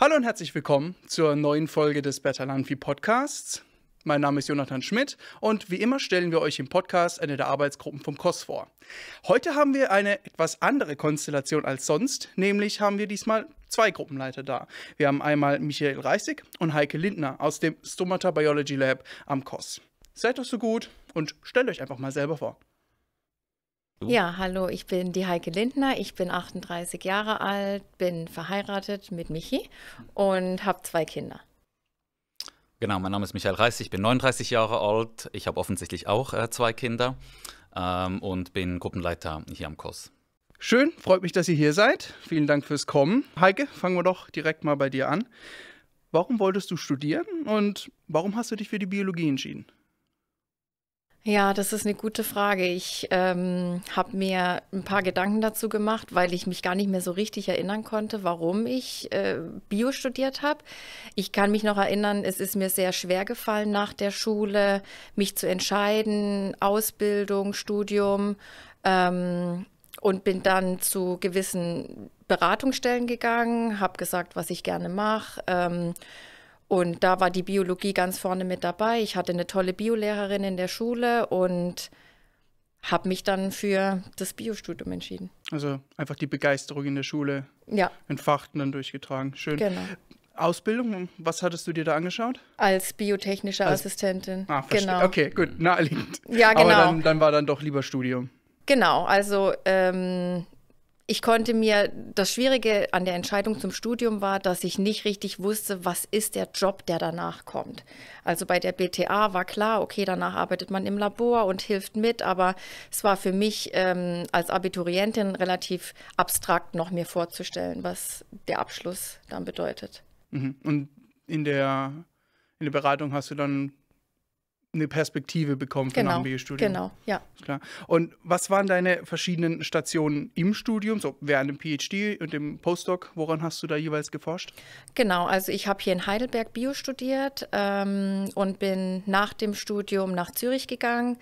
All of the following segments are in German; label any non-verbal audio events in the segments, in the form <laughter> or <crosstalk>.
Hallo und herzlich willkommen zur neuen Folge des Better Landvi Podcasts. Mein Name ist Jonathan Schmidt und wie immer stellen wir euch im Podcast eine der Arbeitsgruppen vom COS vor. Heute haben wir eine etwas andere Konstellation als sonst, nämlich haben wir diesmal zwei Gruppenleiter da. Wir haben einmal Michael Reisig und Heike Lindner aus dem Stomata Biology Lab am COS. Seid doch so gut und stellt euch einfach mal selber vor. Du? Ja, hallo, ich bin die Heike Lindner, ich bin 38 Jahre alt, bin verheiratet mit Michi und habe zwei Kinder. Genau, mein Name ist Michael Reiß, ich bin 39 Jahre alt, ich habe offensichtlich auch äh, zwei Kinder ähm, und bin Gruppenleiter hier am Kurs. Schön, freut mich, dass ihr hier seid. Vielen Dank fürs Kommen. Heike, fangen wir doch direkt mal bei dir an. Warum wolltest du studieren und warum hast du dich für die Biologie entschieden? Ja, das ist eine gute Frage. Ich ähm, habe mir ein paar Gedanken dazu gemacht, weil ich mich gar nicht mehr so richtig erinnern konnte, warum ich äh, Bio studiert habe. Ich kann mich noch erinnern, es ist mir sehr schwer gefallen nach der Schule, mich zu entscheiden, Ausbildung, Studium ähm, und bin dann zu gewissen Beratungsstellen gegangen, habe gesagt, was ich gerne mache. Ähm, und da war die Biologie ganz vorne mit dabei. Ich hatte eine tolle Biolehrerin in der Schule und habe mich dann für das Biostudium entschieden. Also einfach die Begeisterung in der Schule ja. entfacht und dann durchgetragen. Schön. Genau. Ausbildung, was hattest du dir da angeschaut? Als biotechnische Als, Assistentin. Ah, verstehe. Genau. Okay, gut, naheliegend. Ja, genau. Aber dann, dann war dann doch lieber Studium. Genau, also ähm, ich konnte mir, das Schwierige an der Entscheidung zum Studium war, dass ich nicht richtig wusste, was ist der Job, der danach kommt. Also bei der BTA war klar, okay, danach arbeitet man im Labor und hilft mit, aber es war für mich ähm, als Abiturientin relativ abstrakt noch mir vorzustellen, was der Abschluss dann bedeutet. Mhm. Und in der, in der Beratung hast du dann eine Perspektive bekommen für genau, nach dem studium Genau, ja. Klar. Und was waren deine verschiedenen Stationen im Studium, so während dem PhD und dem Postdoc? Woran hast du da jeweils geforscht? Genau, also ich habe hier in Heidelberg Bio studiert ähm, und bin nach dem Studium nach Zürich gegangen,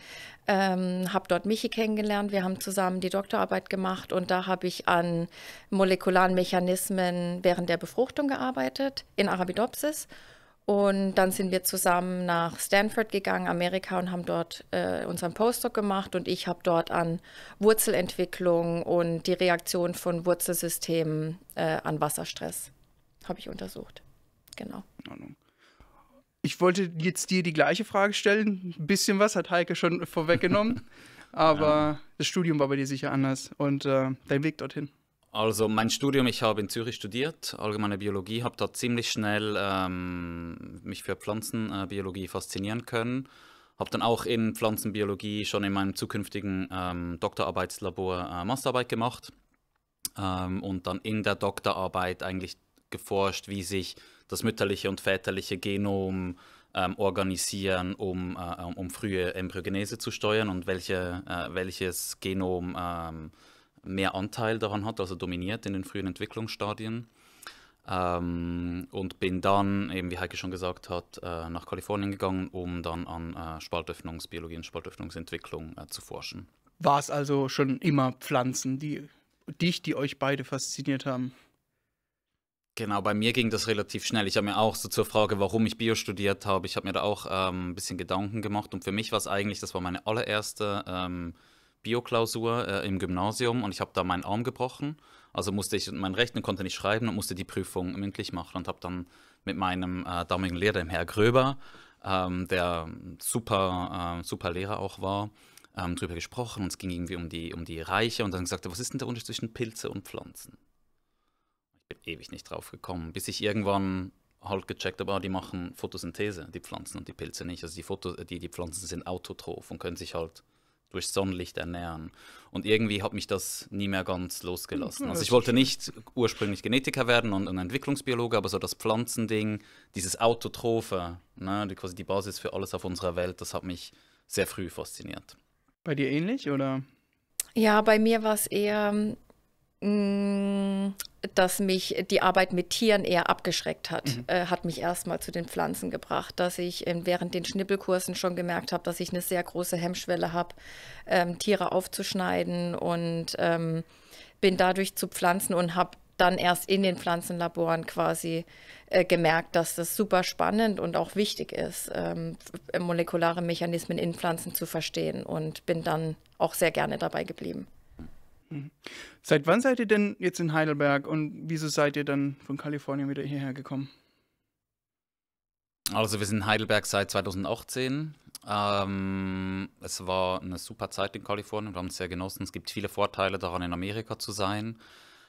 ähm, habe dort Michi kennengelernt. Wir haben zusammen die Doktorarbeit gemacht und da habe ich an molekularen Mechanismen während der Befruchtung gearbeitet in Arabidopsis. Und dann sind wir zusammen nach Stanford gegangen, Amerika, und haben dort äh, unseren Postdoc gemacht. Und ich habe dort an Wurzelentwicklung und die Reaktion von Wurzelsystemen äh, an Wasserstress habe ich untersucht. Genau. Ich wollte jetzt dir die gleiche Frage stellen. Ein bisschen was hat Heike schon vorweggenommen. <laughs> aber ja. das Studium war bei dir sicher anders und äh, dein Weg dorthin. Also mein Studium, ich habe in Zürich studiert, allgemeine Biologie, habe da ziemlich schnell ähm, mich für Pflanzenbiologie äh, faszinieren können. Habe dann auch in Pflanzenbiologie schon in meinem zukünftigen ähm, Doktorarbeitslabor äh, Masterarbeit gemacht ähm, und dann in der Doktorarbeit eigentlich geforscht, wie sich das mütterliche und väterliche Genom ähm, organisieren, um, äh, um frühe Embryogenese zu steuern und welche, äh, welches Genom ähm, mehr Anteil daran hat, also dominiert in den frühen Entwicklungsstadien. Ähm, und bin dann, eben wie Heike schon gesagt hat, äh, nach Kalifornien gegangen, um dann an äh, Spaltöffnungsbiologie und Spaltöffnungsentwicklung äh, zu forschen. War es also schon immer Pflanzen, die dich, die euch beide fasziniert haben? Genau, bei mir ging das relativ schnell. Ich habe mir auch so zur Frage, warum ich Bio studiert habe, ich habe mir da auch ähm, ein bisschen Gedanken gemacht. Und für mich war es eigentlich, das war meine allererste ähm, Bioklausur äh, im Gymnasium und ich habe da meinen Arm gebrochen. Also musste ich mein Rechnen konnte nicht schreiben und musste die Prüfung mündlich machen und habe dann mit meinem äh, damaligen Lehrer, dem Herr Gröber, ähm, der super, äh, super Lehrer auch war, ähm, drüber gesprochen und es ging irgendwie um die, um die Reiche und dann gesagt, was ist denn der Unterschied zwischen Pilze und Pflanzen? Ich bin ewig nicht drauf gekommen, bis ich irgendwann halt gecheckt habe, ah, die machen Photosynthese, die Pflanzen und die Pilze nicht. Also die, Foto, die, die Pflanzen sind autotroph und können sich halt durch Sonnenlicht ernähren. Und irgendwie hat mich das nie mehr ganz losgelassen. Hm, also ich wollte nicht ursprünglich Genetiker werden und, und Entwicklungsbiologe, aber so das Pflanzending, dieses Autotrophe, ne, die, quasi die Basis für alles auf unserer Welt, das hat mich sehr früh fasziniert. Bei dir ähnlich oder? Ja, bei mir war es eher Mm, dass mich die Arbeit mit Tieren eher abgeschreckt hat, mhm. äh, hat mich erstmal zu den Pflanzen gebracht, dass ich äh, während den Schnippelkursen schon gemerkt habe, dass ich eine sehr große Hemmschwelle habe, ähm, Tiere aufzuschneiden und ähm, bin dadurch zu Pflanzen und habe dann erst in den Pflanzenlaboren quasi äh, gemerkt, dass das super spannend und auch wichtig ist, ähm, molekulare Mechanismen in Pflanzen zu verstehen und bin dann auch sehr gerne dabei geblieben. Mhm. Seit wann seid ihr denn jetzt in Heidelberg und wieso seid ihr dann von Kalifornien wieder hierher gekommen? Also wir sind in Heidelberg seit 2018. Ähm, es war eine super Zeit in Kalifornien, wir haben es sehr genossen. Es gibt viele Vorteile daran, in Amerika zu sein.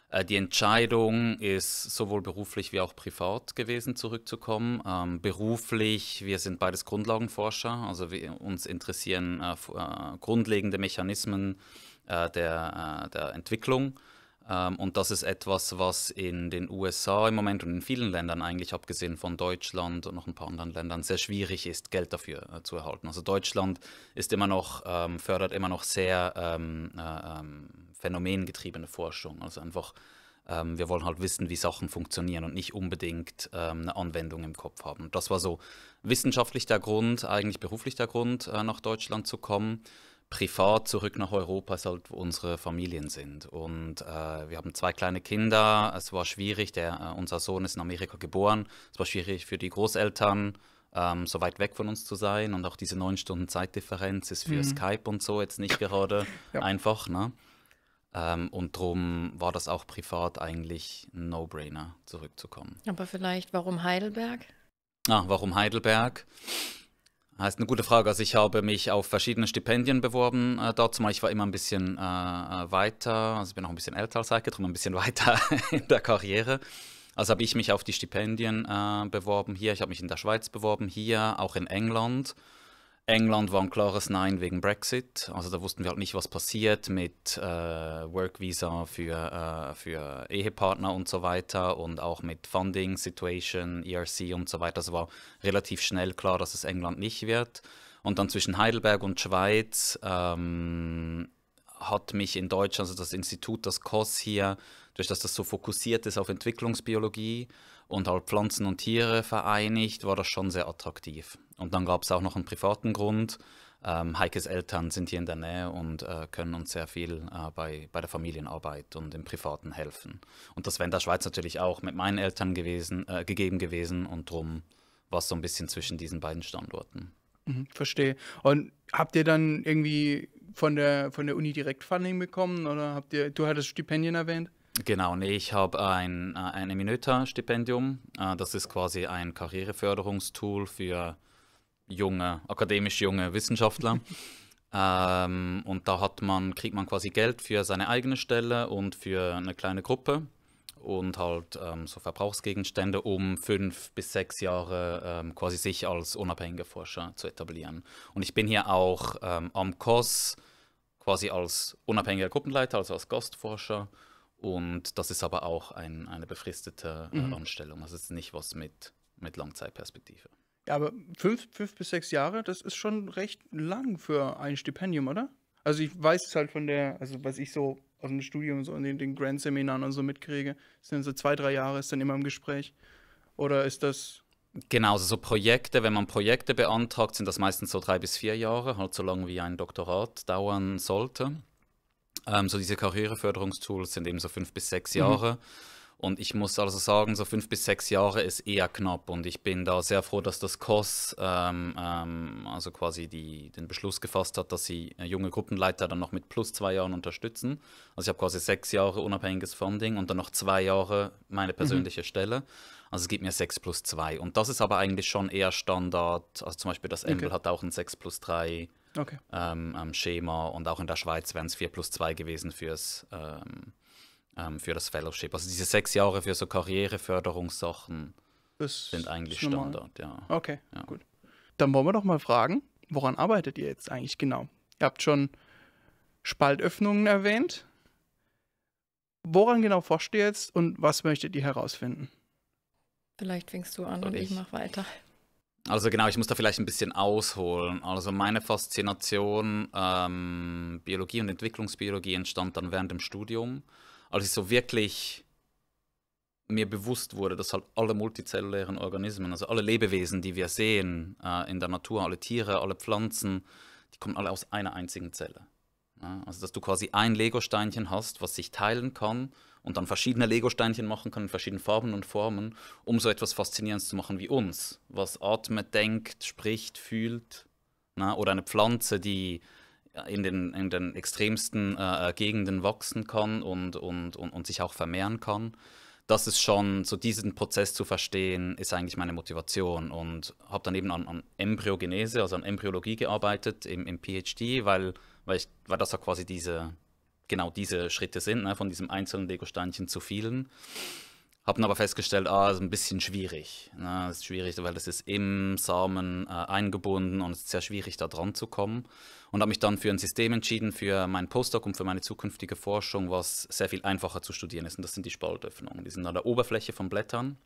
Äh, die Entscheidung ist sowohl beruflich wie auch privat gewesen, zurückzukommen. Ähm, beruflich, wir sind beides Grundlagenforscher, also wir, uns interessieren äh, äh grundlegende Mechanismen äh, der, äh, der Entwicklung. Ähm, und das ist etwas, was in den USA im Moment und in vielen Ländern eigentlich, abgesehen von Deutschland und noch ein paar anderen Ländern, sehr schwierig ist, Geld dafür äh, zu erhalten. Also Deutschland ist immer noch, ähm, fördert immer noch sehr ähm, äh, ähm phänomengetriebene Forschung. Also einfach, ähm, wir wollen halt wissen, wie Sachen funktionieren und nicht unbedingt ähm, eine Anwendung im Kopf haben. Das war so wissenschaftlich der Grund, eigentlich beruflich der Grund, äh, nach Deutschland zu kommen privat zurück nach Europa, halt unsere Familien sind. Und äh, wir haben zwei kleine Kinder. Es war schwierig. Der, äh, unser Sohn ist in Amerika geboren. Es war schwierig für die Großeltern, ähm, so weit weg von uns zu sein. Und auch diese neun Stunden Zeitdifferenz ist für mhm. Skype und so jetzt nicht gerade <laughs> ja. einfach. Ne? Ähm, und darum war das auch privat eigentlich ein No-Brainer, zurückzukommen. Aber vielleicht, warum Heidelberg? Ah, warum Heidelberg? Heißt eine gute Frage. Also ich habe mich auf verschiedene Stipendien beworben äh, dort. Zumal ich war immer ein bisschen äh, äh weiter, also ich bin auch ein bisschen älter als Heike, drum ein bisschen <laughs> weiter in der Karriere. Also habe ich mich auf die Stipendien äh, beworben hier. Ich habe mich in der Schweiz beworben, hier, auch in England. England war ein klares Nein wegen Brexit. Also da wussten wir halt nicht, was passiert mit äh, Work-Visa für, äh, für Ehepartner und so weiter und auch mit Funding, Situation, ERC und so weiter. Also war relativ schnell klar, dass es England nicht wird. Und dann zwischen Heidelberg und Schweiz ähm, hat mich in Deutschland, also das Institut, das COS hier, durch das das so fokussiert ist auf Entwicklungsbiologie und halt Pflanzen und Tiere vereinigt, war das schon sehr attraktiv. Und dann gab es auch noch einen privaten Grund. Ähm, Heikes Eltern sind hier in der Nähe und äh, können uns sehr viel äh, bei, bei der Familienarbeit und im Privaten helfen. Und das wäre in der Schweiz natürlich auch mit meinen Eltern gewesen, äh, gegeben gewesen und drum war es so ein bisschen zwischen diesen beiden Standorten. Mhm, verstehe. Und habt ihr dann irgendwie von der, von der Uni direkt Funding bekommen oder habt ihr, du hattest Stipendien erwähnt? Genau, nee, ich habe ein, äh, ein Eminöta-Stipendium. Äh, das ist quasi ein Karriereförderungstool für junger, akademisch junger Wissenschaftler. <laughs> ähm, und da hat man, kriegt man quasi Geld für seine eigene Stelle und für eine kleine Gruppe und halt ähm, so Verbrauchsgegenstände, um fünf bis sechs Jahre ähm, quasi sich als unabhängiger Forscher zu etablieren. Und ich bin hier auch ähm, am COS quasi als unabhängiger Gruppenleiter, also als Gastforscher. Und das ist aber auch ein, eine befristete äh, mhm. Anstellung. Also es ist nicht was mit, mit Langzeitperspektive. Ja, aber fünf, fünf bis sechs Jahre, das ist schon recht lang für ein Stipendium, oder? Also ich weiß es halt von der, also was ich so aus dem Studium so in den, den Grand-Seminaren und so mitkriege, sind so zwei, drei Jahre ist dann immer im Gespräch. Oder ist das. Genau, also so Projekte, wenn man Projekte beantragt, sind das meistens so drei bis vier Jahre, halt so lange wie ein Doktorat dauern sollte. Ähm, so diese Karriereförderungstools sind eben so fünf bis sechs mhm. Jahre. Mhm. Und ich muss also sagen, so fünf bis sechs Jahre ist eher knapp. Und ich bin da sehr froh, dass das COS ähm, ähm, also quasi die, den Beschluss gefasst hat, dass sie äh, junge Gruppenleiter dann noch mit plus zwei Jahren unterstützen. Also ich habe quasi sechs Jahre unabhängiges Funding und dann noch zwei Jahre meine mhm. persönliche mhm. Stelle. Also es gibt mir sechs plus zwei. Und das ist aber eigentlich schon eher Standard. Also zum Beispiel das Emble okay. hat auch ein sechs plus drei. okay. ähm, ähm Schema und auch in der Schweiz wären es 4 plus 2 gewesen fürs ähm, ähm, für das Fellowship. Also diese sechs Jahre für so Karriereförderungssachen das sind eigentlich Standard, ja. Okay, ja. gut. Dann wollen wir doch mal fragen, woran arbeitet ihr jetzt eigentlich genau? Ihr habt schon Spaltöffnungen erwähnt. Woran genau forscht ihr jetzt und was möchtet ihr herausfinden? Vielleicht fängst du an und, und ich, ich mache weiter. Also genau, ich muss da vielleicht ein bisschen ausholen. Also meine Faszination ähm, Biologie und Entwicklungsbiologie entstand dann während dem Studium als ich so wirklich mir bewusst wurde, dass halt alle multizellulären Organismen, also alle Lebewesen, die wir sehen äh, in der Natur, alle Tiere, alle Pflanzen, die kommen alle aus einer einzigen Zelle. Ja? also dass du quasi ein Legosteinchen hast, was sich teilen kann und dann verschiedene Legosteinchen machen kann in verschiedenen Farben und Formen, um so etwas Faszinierendes zu machen wie uns, was atmet, denkt, spricht, fühlt. Na? Oder eine Pflanze, die in den, in den extremsten äh, äh, Gegenden wachsen kann und, und, und, und sich auch vermehren kann. Das ist schon, so diesen Prozess zu verstehen, ist eigentlich meine Motivation. Und habe dann eben an, an, Embryogenese, also an Embryologie gearbeitet im, im PhD, weil, weil, ich, weil das ja quasi diese, genau diese Schritte sind, ne, von diesem einzelnen Lego-Steinchen zu vielen. Habe dann aber festgestellt, ah, ist ein bisschen schwierig. Ne? Das ist schwierig, weil das ist im Samen äh, eingebunden und es ist sehr schwierig, da dran zu kommen und habe mich dann für ein System entschieden, für meinen Postdoc und für meine zukünftige Forschung, was sehr viel einfacher zu studieren ist. Und das sind die Spaltöffnungen. Die sind an der Oberfläche von Blättern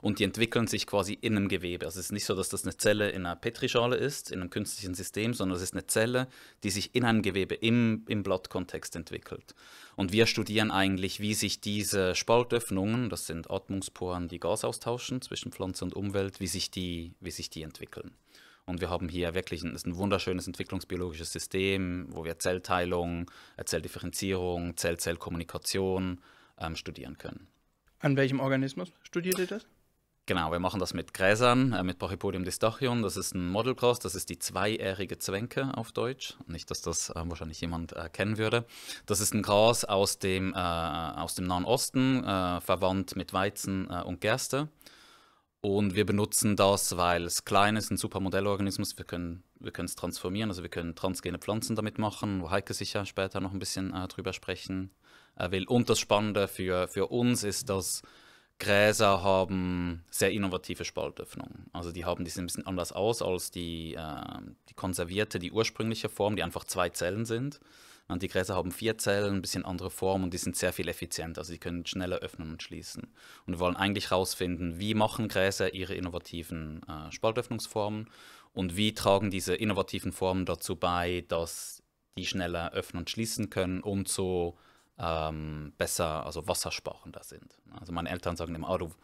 und die entwickeln sich quasi in einem Gewebe. Also es ist nicht so, dass das eine Zelle in einer Petrischale ist, in einem künstlichen System, sondern es ist eine Zelle, die sich in einem Gewebe im, im Blattkontext entwickelt. Und wir studieren eigentlich, wie sich diese Spaltöffnungen, das sind Atmungsporen, die Gas austauschen zwischen Pflanze und Umwelt, wie sich die, wie sich die entwickeln. Und wir haben hier wirklich ein, ein wunderschönes entwicklungsbiologisches System, wo wir Zellteilung, äh, Zelldifferenzierung, Zell-Zell-Kommunikation ähm, studieren können. An welchem Organismus studiert ihr das? Genau, wir machen das mit Gräsern, äh, mit Brachypodium distachion. Das ist ein Modelcross, das ist die zweijährige Zwenke auf Deutsch. Nicht, dass das äh, wahrscheinlich jemand äh, kennen würde. Das ist ein Gras aus dem, äh, aus dem Nahen Osten, äh, verwandt mit Weizen und Gerste. Und wir benutzen das, weil es klein ist, ein super Modellorganismus. Wir können wir es transformieren, also wir können transgene Pflanzen damit machen, wo Heike sicher später noch ein bisschen äh, drüber sprechen äh, will. Und das Spannende für, für uns ist, dass Gräser haben sehr innovative Spaltöffnungen. Also die haben die sind ein bisschen anders aus als die, äh, die konservierte, die ursprüngliche Form, die einfach zwei Zellen sind die Gräser haben vier Zellen, ein bisschen andere Form und die sind sehr viel effizienter. Also sie können schneller öffnen und schließen. Und wir wollen eigentlich herausfinden, wie machen Gräser ihre innovativen äh, Spaltöffnungsformen und wie tragen diese innovativen Formen dazu bei, dass die schneller öffnen und schließen können und so ähm, besser, also wassersparender sind. Also meine Eltern sagen im Auto, ah,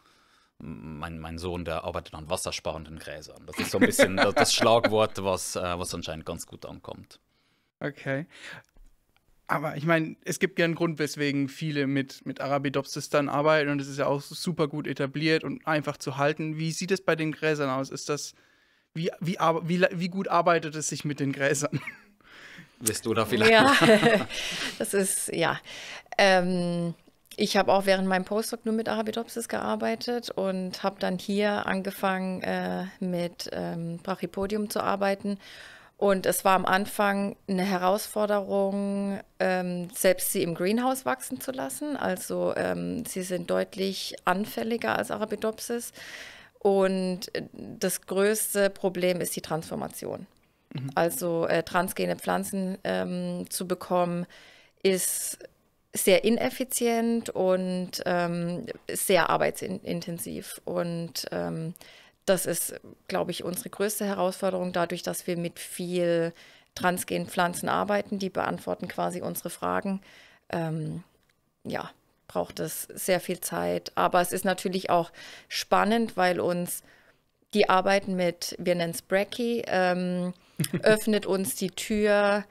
mein, mein Sohn, der arbeitet an wassersparenden Gräsern. Das ist so ein bisschen das, <laughs> das Schlagwort, was, äh, was anscheinend ganz gut ankommt. Okay aber ich meine, es gibt ja einen Grund, weswegen viele mit, mit Arabidopsis-Dann arbeiten und es ist ja auch super gut etabliert und einfach zu halten. Wie sieht es bei den Gräsern aus? Ist das, wie, wie, wie, wie gut arbeitet es sich mit den Gräsern? Bist du da <laughs> vielleicht? Ja, <laughs> das ist, ja. Ähm, ich habe auch während meinem Postdoc nur mit Arabidopsis gearbeitet und habe dann hier angefangen, äh, mit ähm, Brachypodium zu arbeiten und es war am Anfang eine Herausforderung, ähm, selbst sie im Greenhouse wachsen zu lassen. Also ähm, sie sind deutlich anfälliger als Arabidopsis. Und äh, das größte Problem ist die Transformation. Mhm. Also äh, transgene Pflanzen ähm, zu bekommen, ist sehr ineffizient und ähm, sehr arbeitsintensiv. Und ähm, das ist, glaube ich, unsere größte Herausforderung, dadurch, dass wir mit viel transgenen Pflanzen arbeiten, die beantworten quasi unsere Fragen. Ähm, ja, braucht es sehr viel Zeit. Aber es ist natürlich auch spannend, weil uns die Arbeiten mit, wir nennen es Bracky, ähm, <laughs> öffnet uns die Tür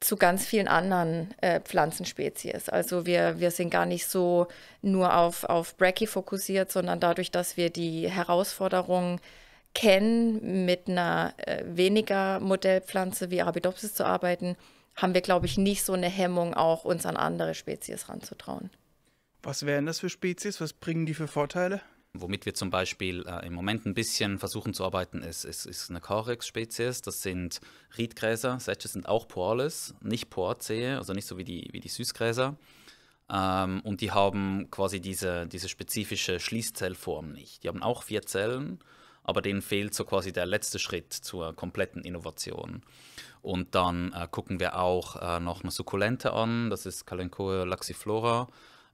zu ganz vielen anderen äh, Pflanzenspezies. Also wir, wir sind gar nicht so nur auf, auf Bracky fokussiert, sondern dadurch, dass wir die Herausforderungen kennen, mit einer äh, weniger Modellpflanze wie Arabidopsis zu arbeiten, haben wir, glaube ich, nicht so eine Hemmung, auch uns an andere Spezies ranzutrauen. Was wären das für Spezies? Was bringen die für Vorteile? Womit wir zum Beispiel äh, im Moment ein bisschen versuchen zu arbeiten, ist, ist, ist eine Carex-Spezies. Das sind Riedgräser. Setches sind auch Poales, nicht Porzehe, also nicht so wie die, wie die Süßgräser. Ähm, und die haben quasi diese, diese spezifische Schließzellform nicht. Die haben auch vier Zellen, aber denen fehlt so quasi der letzte Schritt zur kompletten Innovation. Und dann äh, gucken wir auch äh, noch eine Sukkulente an. Das ist Calencoe laxiflora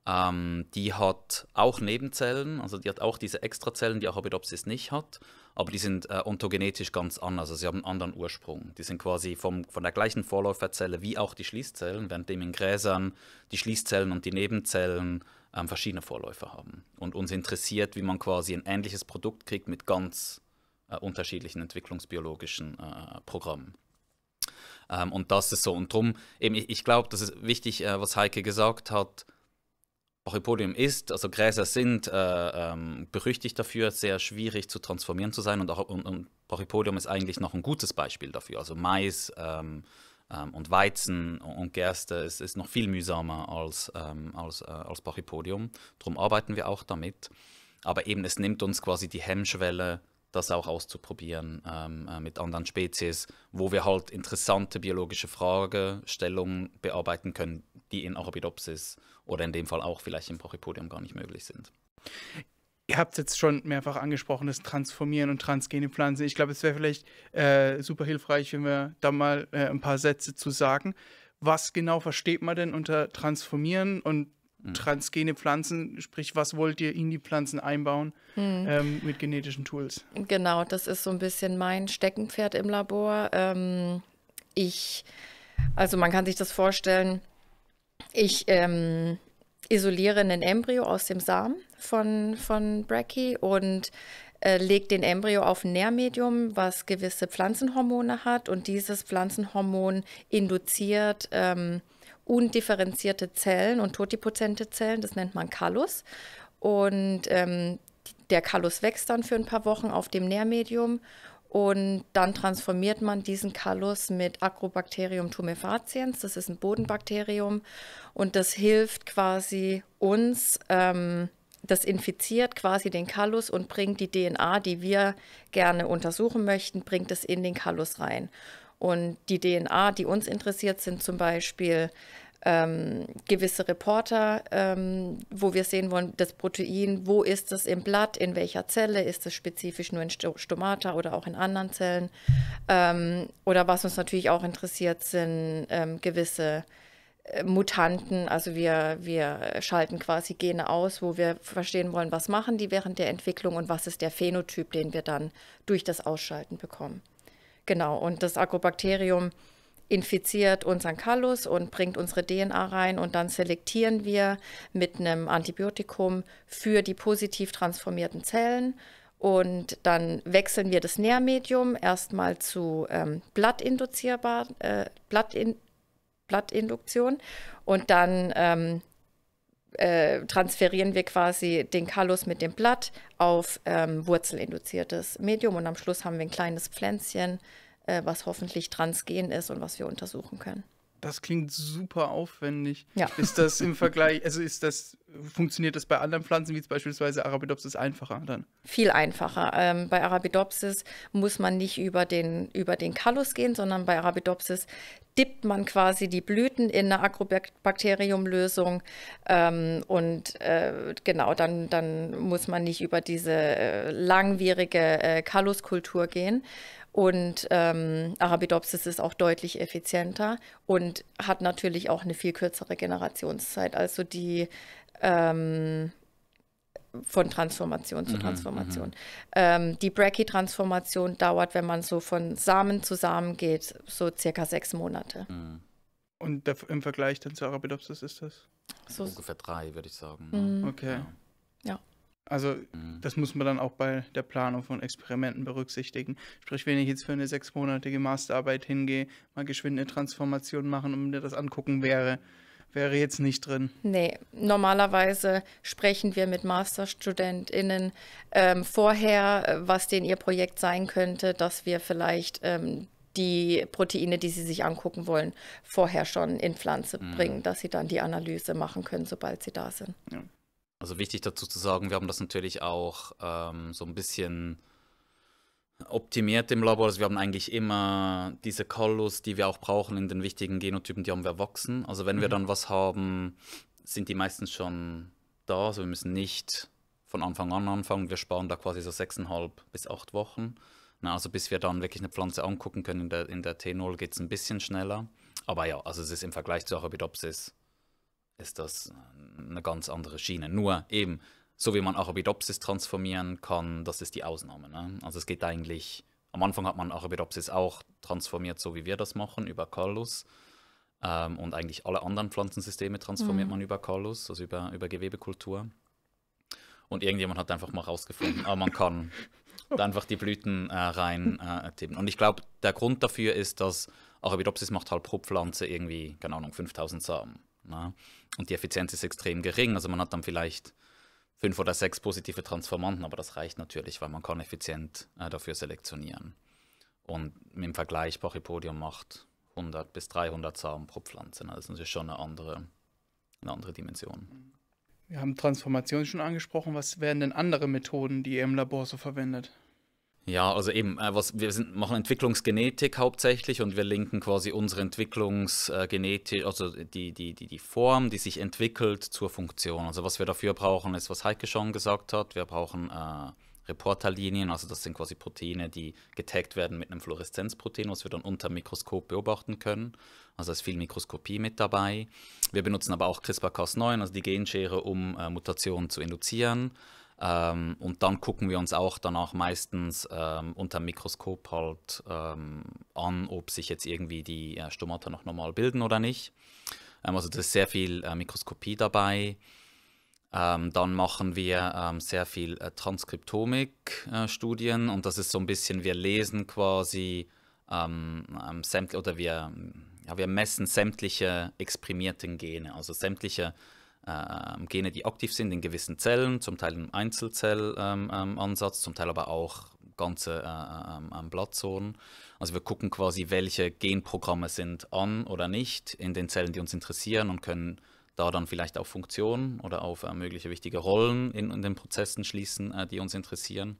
ähm, die hat auch Nebenzellen, also die hat auch diese Extrazellen, die Arabidopsis nicht hat, aber die sind äh, ontogenetisch ganz anders, also sie haben einen anderen Ursprung. Die sind quasi vom, von der gleichen Vorläuferzelle wie auch die Schließzellen, während in Gräsern die Schließzellen und die Nebenzellen ähm, verschiedene Vorläufer haben. Und uns interessiert, wie man quasi ein ähnliches Produkt kriegt mit ganz äh, unterschiedlichen entwicklungsbiologischen äh, Programmen. Ähm, und das ist so. Und darum, ich, ich glaube, das ist wichtig, äh, was Heike gesagt hat, Brachipodium ist, also Gräser sind äh, ähm, berüchtigt dafür, sehr schwierig zu transformieren zu sein und, auch, und, und Brachipodium ist eigentlich noch ein gutes Beispiel dafür. Also Mais ähm, ähm, und Weizen und Gerste ist, ist noch viel mühsamer als, ähm, als, äh, als Brachipodium. Darum arbeiten wir auch damit. Aber eben, es nimmt uns quasi die Hemmschwelle, das auch auszuprobieren ähm, äh, mit anderen Spezies, wo wir halt interessante biologische Fragestellungen bearbeiten können, die in Arabidopsis oder in dem Fall auch vielleicht im Brachypodium gar nicht möglich sind. Ihr habt es jetzt schon mehrfach angesprochen, das Transformieren und transgene Pflanzen. Ich glaube, es wäre vielleicht äh, super hilfreich, wenn wir da mal äh, ein paar Sätze zu sagen. Was genau versteht man denn unter Transformieren und hm. transgene Pflanzen? Sprich, was wollt ihr in die Pflanzen einbauen mhm. ähm, mit genetischen Tools? Genau, das ist so ein bisschen mein Steckenpferd im Labor. Ähm, ich, also man kann sich das vorstellen, ich ähm, isoliere einen Embryo aus dem Samen von, von Bracky und äh, lege den Embryo auf ein Nährmedium, was gewisse Pflanzenhormone hat. Und dieses Pflanzenhormon induziert ähm, undifferenzierte Zellen und totipotente Zellen, das nennt man Kallus. Und ähm, der Kallus wächst dann für ein paar Wochen auf dem Nährmedium und dann transformiert man diesen Kallus mit Agrobacterium tumefaciens. Das ist ein Bodenbakterium. Und das hilft quasi uns, ähm, das infiziert quasi den Kallus und bringt die DNA, die wir gerne untersuchen möchten, bringt es in den Kallus rein. Und die DNA, die uns interessiert, sind zum Beispiel ähm, gewisse Reporter, ähm, wo wir sehen wollen, das Protein, wo ist es im Blatt, in welcher Zelle, ist es spezifisch nur in Stomata oder auch in anderen Zellen. Ähm, oder was uns natürlich auch interessiert, sind ähm, gewisse äh, Mutanten. Also wir, wir schalten quasi Gene aus, wo wir verstehen wollen, was machen die während der Entwicklung und was ist der Phänotyp, den wir dann durch das Ausschalten bekommen. Genau, und das Agrobakterium infiziert unseren Kallus und bringt unsere DNA rein und dann selektieren wir mit einem Antibiotikum für die positiv transformierten Zellen. Und dann wechseln wir das Nährmedium erstmal zu ähm, blattinduzierbar, äh, Blattin Blattinduktion und dann ähm, äh, transferieren wir quasi den Kallus mit dem Blatt auf ähm, wurzelinduziertes Medium und am Schluss haben wir ein kleines Pflänzchen, äh, was hoffentlich transgen ist und was wir untersuchen können. Das klingt super aufwendig. Ja. Ist das im Vergleich, also ist das, funktioniert das bei anderen Pflanzen, wie jetzt beispielsweise Arabidopsis, einfacher dann? Viel einfacher. Ähm, bei Arabidopsis muss man nicht über den, über den Kallus gehen, sondern bei Arabidopsis dippt man quasi die Blüten in eine Agrobakteriumlösung ähm, und äh, genau, dann, dann muss man nicht über diese äh, langwierige äh, Kalluskultur gehen, und ähm, Arabidopsis ist auch deutlich effizienter und hat natürlich auch eine viel kürzere Generationszeit. Also die ähm, von Transformation zu mhm, Transformation. Mhm, ähm, die Brachy-Transformation dauert, wenn man so von Samen zu Samen geht, so circa sechs Monate. Mhm. Und der, im Vergleich dann zu Arabidopsis ist das? So ungefähr drei, würde ich sagen. Mhm. Okay. Ja. ja. Also mhm. das muss man dann auch bei der Planung von Experimenten berücksichtigen. Sprich, wenn ich jetzt für eine sechsmonatige Masterarbeit hingehe, mal geschwind eine Transformation machen und mir das angucken wäre, wäre jetzt nicht drin. Nee, normalerweise sprechen wir mit MasterstudentInnen ähm, vorher, äh, was denn ihr Projekt sein könnte, dass wir vielleicht ähm, die Proteine, die sie sich angucken wollen, vorher schon in Pflanze mhm. bringen, dass sie dann die Analyse machen können, sobald sie da sind. Ja. Also wichtig dazu zu sagen, wir haben das natürlich auch ähm, so ein bisschen optimiert im Labor. Also wir haben eigentlich immer diese Kollus, die wir auch brauchen in den wichtigen Genotypen, die haben wir erwachsen. Also wenn mhm. wir dann was haben, sind die meistens schon da. Also wir müssen nicht von Anfang an anfangen. Wir sparen da quasi so sechseinhalb bis acht Wochen. Na, also bis wir dann wirklich eine Pflanze angucken können in der, in der T0 geht es ein bisschen schneller. Aber ja, also es ist im Vergleich zu Arabidopsis ist das eine ganz andere Schiene. Nur eben, so wie man Arabidopsis transformieren kann, das ist die Ausnahme. Ne? Also es geht eigentlich, am Anfang hat man Arabidopsis auch transformiert, so wie wir das machen, über Kallus. Ähm, und eigentlich alle anderen Pflanzensysteme transformiert mhm. man über Kallus, also über, über Gewebekultur. Und irgendjemand hat einfach mal rausgefunden, ah, man kann <laughs> da einfach die Blüten äh, rein äh, tippen. Und ich glaube, der Grund dafür ist, dass Arabidopsis macht halt pro Pflanze irgendwie, keine Ahnung, 5000 Samen. Ne? Und die Effizienz ist extrem gering. Also man hat dann vielleicht fünf oder sechs positive Transformanten, aber das reicht natürlich, weil man kann effizient äh, dafür selektionieren. Und im Vergleich, Pachypodium macht 100 bis 300 Samen pro Pflanze. Ne? Das ist natürlich schon eine andere, eine andere Dimension. Wir haben Transformation schon angesprochen. Was wären denn andere Methoden, die ihr im Labor so verwendet? Ja, also eben, äh, was, wir sind, machen Entwicklungsgenetik hauptsächlich und wir linken quasi unsere Entwicklungsgenetik, äh, also die, die, die, die Form, die sich entwickelt zur Funktion. Also was wir dafür brauchen, ist, was Heike schon gesagt hat, wir brauchen äh, Reporterlinien, also das sind quasi Proteine, die getaggt werden mit einem Fluoreszenzprotein, was wir dann unter dem Mikroskop beobachten können. Also da ist viel Mikroskopie mit dabei. Wir benutzen aber auch CRISPR-Cas9, also die Genschere, um äh, Mutationen zu induzieren. Ähm, und dann gucken wir uns auch danach meistens ähm, unter dem Mikroskop halt ähm, an, ob sich jetzt irgendwie die äh, Stomata noch normal bilden oder nicht. Ähm, also da ist sehr viel äh, Mikroskopie dabei. Ähm, dann machen wir ähm, sehr viel äh, Transkriptomik-Studien und das ist so ein bisschen, wir lesen quasi oder wir, ja, wir messen sämtliche exprimierten Gene, also sämtliche äh, ähm, Gene, die aktiv sind in gewissen Zellen, zum Teil im Einzelzellansatz, ähm, ähm zum Teil aber auch ganze äh, äh ähm, ähm, Blattzonen. Also wir gucken quasi, welche Genprogramme sind an oder nicht in den Zellen, die uns interessieren und können da dann vielleicht auf Funktionen oder auf äh, mögliche wichtige Rollen in, in den Prozessen schließen, äh, die uns interessieren.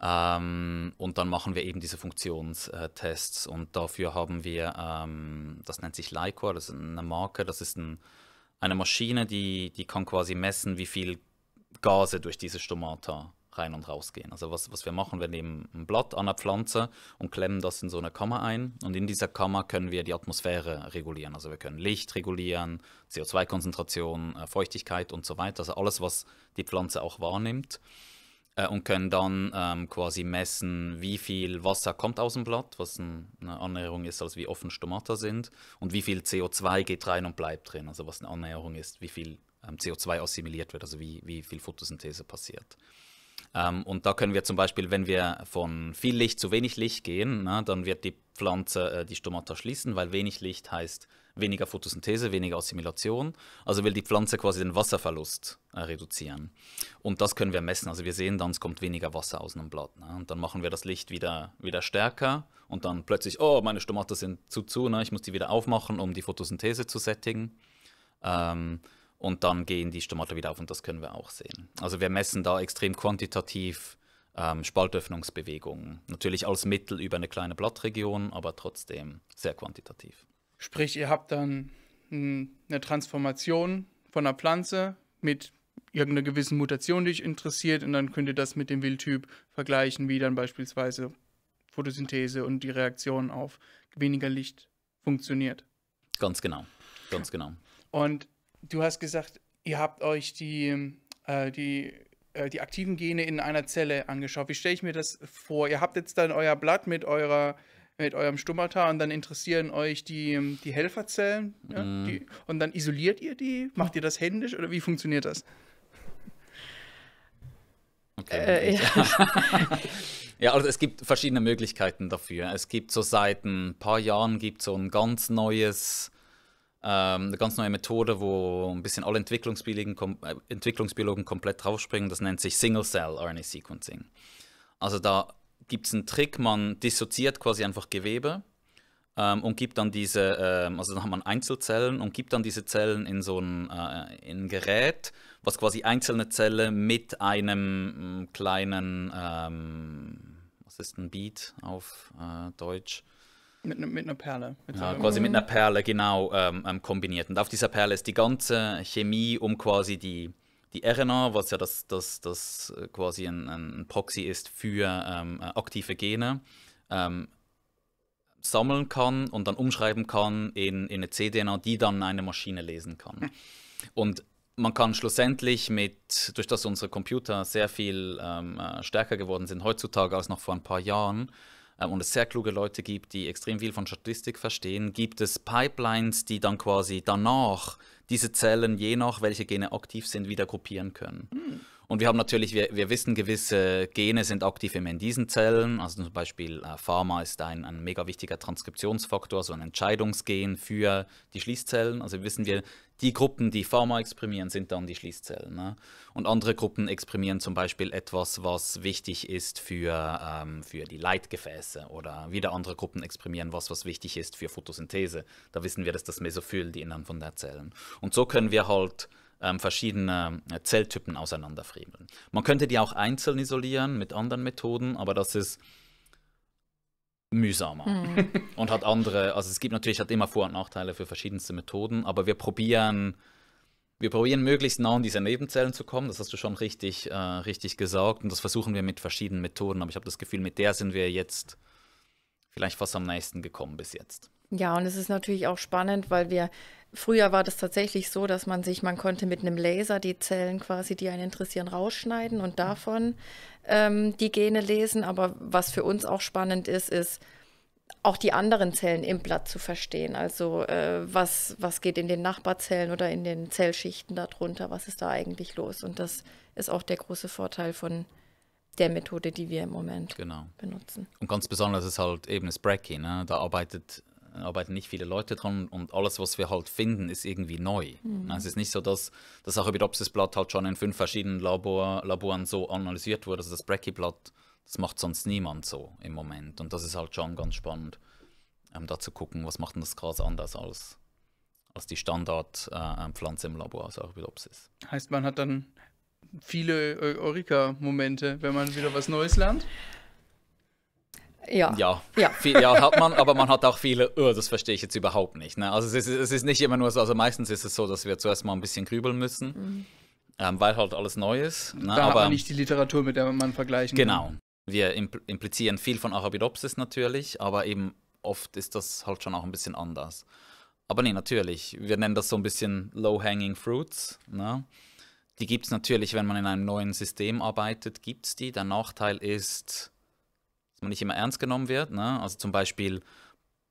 Ähm, und dann machen wir eben diese Funktionstests und dafür haben wir, ähm, das nennt sich Lycor, das ist eine Marke, das ist ein eine Maschine, die, die kann quasi messen, wie viel Gase durch diese Stomata rein und rausgehen. Also was, was wir machen, wir nehmen ein Blatt an der Pflanze und klemmen das in so eine Kammer ein. Und in dieser Kammer können wir die Atmosphäre regulieren. Also wir können Licht regulieren, CO2-Konzentration, äh, Feuchtigkeit und so weiter. Also alles, was die Pflanze auch wahrnimmt. Äh, und können dann ähm, quasi messen, wie viel Wasser kommt aus dem Blatt, was ein, eine Annäherung ist, also wie offen Stomata sind, und wie viel CO2 geht rein und bleibt drin, also was eine Annäherung ist, wie viel ähm, CO2 assimiliert wird, also wie, wie viel Photosynthese passiert. Ähm, und da können wir zum Beispiel, wenn wir von viel Licht zu wenig Licht gehen, na, ne, dann wird die Pflanze äh, die Stomata schließen, weil wenig Licht heißt weniger Photosynthese, weniger Assimilation. Also will die Pflanze quasi den Wasserverlust äh, reduzieren. Und das können wir messen. Also wir sehen dann, es kommt weniger Wasser aus einem Blatt. Ne? Und dann machen wir das Licht wieder, wieder stärker und dann plötzlich, oh, meine Tomate sind zu zu, ne? ich muss die wieder aufmachen, um die Photosynthese zu sättigen. Ähm, und dann gehen die Stomate wieder auf und das können wir auch sehen. Also wir messen da extrem quantitativ ähm, Spaltöffnungsbewegungen. Natürlich als Mittel über eine kleine Blattregion, aber trotzdem sehr quantitativ. Sprich, ihr habt dann hm, eine Transformation von einer Pflanze mit irgendeiner gewissen Mutation, die euch interessiert, und dann könnt ihr das mit dem Wildtyp vergleichen, wie dann beispielsweise Photosynthese und die Reaktion auf weniger Licht funktioniert. Ganz genau, ganz genau. Und du hast gesagt, ihr habt euch die, äh, die, äh, die aktiven Gene in einer Zelle angeschaut. Wie stelle ich mir das vor? Ihr habt jetzt dann euer Blatt mit eurer mit eurem Stomata und dann interessieren euch die, die Helferzellen ja, mm. die, und dann isoliert ihr die? Macht ihr das händisch oder wie funktioniert das? Okay. Äh, ja. <laughs> ja, also es gibt verschiedene Möglichkeiten dafür. Es gibt so seit ein paar Jahren gibt so ein ganz neues ähm, eine ganz neue Methode, wo ein bisschen alle Entwicklungsbiologen, kom äh, Entwicklungsbiologen komplett draufspringen. Das nennt sich Single-Cell-RNA-Sequencing. Also da gibt es einen Trick, man dissoziiert quasi einfach Gewebe ähm, und gibt dann diese, äh, also dann hat man Einzelzellen und gibt dann diese Zellen in so ein, äh, in ein Gerät, was quasi einzelne Zellen mit einem mm, kleinen, ähm, was ist ein Beat auf äh, Deutsch? Mit, ne, mit einer Perle. Mit ja, quasi mit einer hm. Perle, genau, ähm, ähm, kombiniert. Und auf dieser Perle ist die ganze Chemie, um quasi die die RNA, was ja das, das, das äh, quasi ein, ein Proxy ist für ähm, äh, aktive Gene, ähm, sammeln kann und dann umschreiben kann in, in eine cDNA, die dann eine Maschine lesen kann. Hm. Und man kann schlussendlich mit, durch das unsere Computer sehr viel ähm, äh, stärker geworden sind heutzutage als noch vor ein paar Jahren, ähm, und es sehr kluge Leute gibt, die extrem viel von Statistik verstehen, gibt es Pipelines, die dann quasi danach diese Zellen je nach welche Gene aktiv sind wieder kopieren können. Mhm. Und wir haben natürlich, wir, wir wissen, gewisse Gene sind aktiv immer in diesen Zellen. Also zum Beispiel äh, Pharma ist ein, ein mega wichtiger Transkriptionsfaktor, so ein Entscheidungsgen für die Schließzellen. Also wissen wir, die Gruppen, die Pharma exprimieren, sind dann die Schließzellen. Ne? Und andere Gruppen exprimieren zum Beispiel etwas, was wichtig ist für, ähm, für die Leitgefäße. Oder wieder andere Gruppen exprimieren was, was wichtig ist für Photosynthese. Da wissen wir, dass das Mesophyll, die inneren von der Zellen. Und so können wir halt ähm, verschiedene äh, Zelltypen auseinanderfriemeln. Man könnte die auch einzeln isolieren mit anderen Methoden, aber das ist mühsamer mhm. <laughs> und hat andere, also es gibt natürlich hat immer Vor- und Nachteile für verschiedenste Methoden, aber wir probieren, wir probieren möglichst nah an diese Nebenzellen zu kommen, das hast du schon richtig, äh, richtig gesagt und das versuchen wir mit verschiedenen Methoden, aber ich habe das Gefühl, mit der sind wir jetzt vielleicht fast am nächsten gekommen bis jetzt. Ja, und es ist natürlich auch spannend, weil wir Früher war das tatsächlich so, dass man sich, man konnte mit einem Laser die Zellen quasi, die einen interessieren, rausschneiden und davon ähm, die Gene lesen. Aber was für uns auch spannend ist, ist auch die anderen Zellen im Blatt zu verstehen. Also äh, was, was geht in den Nachbarzellen oder in den Zellschichten darunter, was ist da eigentlich los? Und das ist auch der große Vorteil von der Methode, die wir im Moment genau. benutzen. Und ganz besonders ist halt eben das Bracking. Ne? Da arbeitet arbeiten nicht viele Leute dran und alles, was wir halt finden, ist irgendwie neu. Mhm. Also es ist nicht so, dass das Achibidopsis-Blatt halt schon in fünf verschiedenen Labor, Laboren so analysiert wurde. Also das Brachy-Blatt, das macht sonst niemand so im Moment. Und das ist halt schon ganz spannend, ähm, da zu gucken, was macht denn das Gras anders als, als die Standardpflanze äh, ähm, im Labor, also Achibidopsis. Heißt, man hat dann viele Eureka-Momente, wenn man wieder was Neues lernt? Ja. Ja, ja. Viel, ja. hat man, aber man hat auch viele, oh, das verstehe ich jetzt überhaupt nicht. Ne? Also es ist, es ist nicht immer nur so, also meistens ist es so, dass wir zuerst mal ein bisschen grübeln müssen, mhm. ähm, weil halt alles neu ist. Ne? Da aber, hat man nicht die Literatur, mit der man vergleichen genau. kann. Genau. Wir implizieren viel von Arabidopsis natürlich, aber eben oft ist das halt schon auch ein bisschen anders. Aber nee, natürlich, wir nennen das so ein bisschen Low-Hanging Fruits. Ne? Die gibt es natürlich, wenn man in einem neuen System arbeitet, gibt es die. Der Nachteil ist, man nicht immer ernst genommen wird. Ne? Also zum Beispiel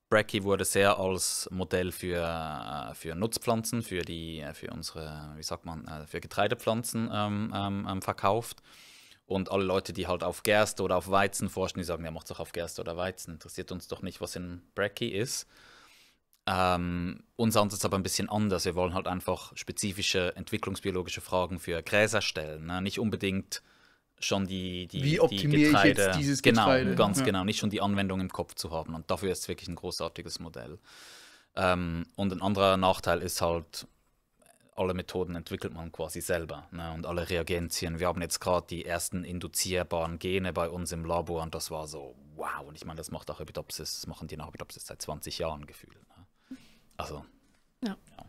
Bracky wurde sehr als Modell für, äh, für Nutzpflanzen, für die, äh, für unsere, wie sagt man, äh, für Getreidepflanzen ähm, ähm, ähm, verkauft. Und alle Leute, die halt auf Gerste oder auf Weizen forschen, die sagen, ja, macht doch auf Gerste oder Weizen, interessiert uns doch nicht, was in Bracky ist. Ähm, unser Ansatz ist aber ein bisschen anders. Wir wollen halt einfach spezifische entwicklungsbiologische Fragen für Gräser stellen. Ne? Nicht unbedingt schon die, die, Wie optimiere die Getreide, ich jetzt dieses genau, Getreide? Genau, ganz ja. genau, nicht schon die Anwendung im Kopf zu haben. Und dafür ist es wirklich ein großartiges Modell. Ähm, und ein anderer Nachteil ist halt, alle Methoden entwickelt man quasi selber ne? und alle Reagenzien. Wir haben jetzt gerade die ersten induzierbaren Gene bei uns im Labor und das war so, wow. Und ich meine, das macht auch Epidopsis, das machen die nach Epidopsis seit 20 Jahren gefühlt. Ne? Also, ja. ja.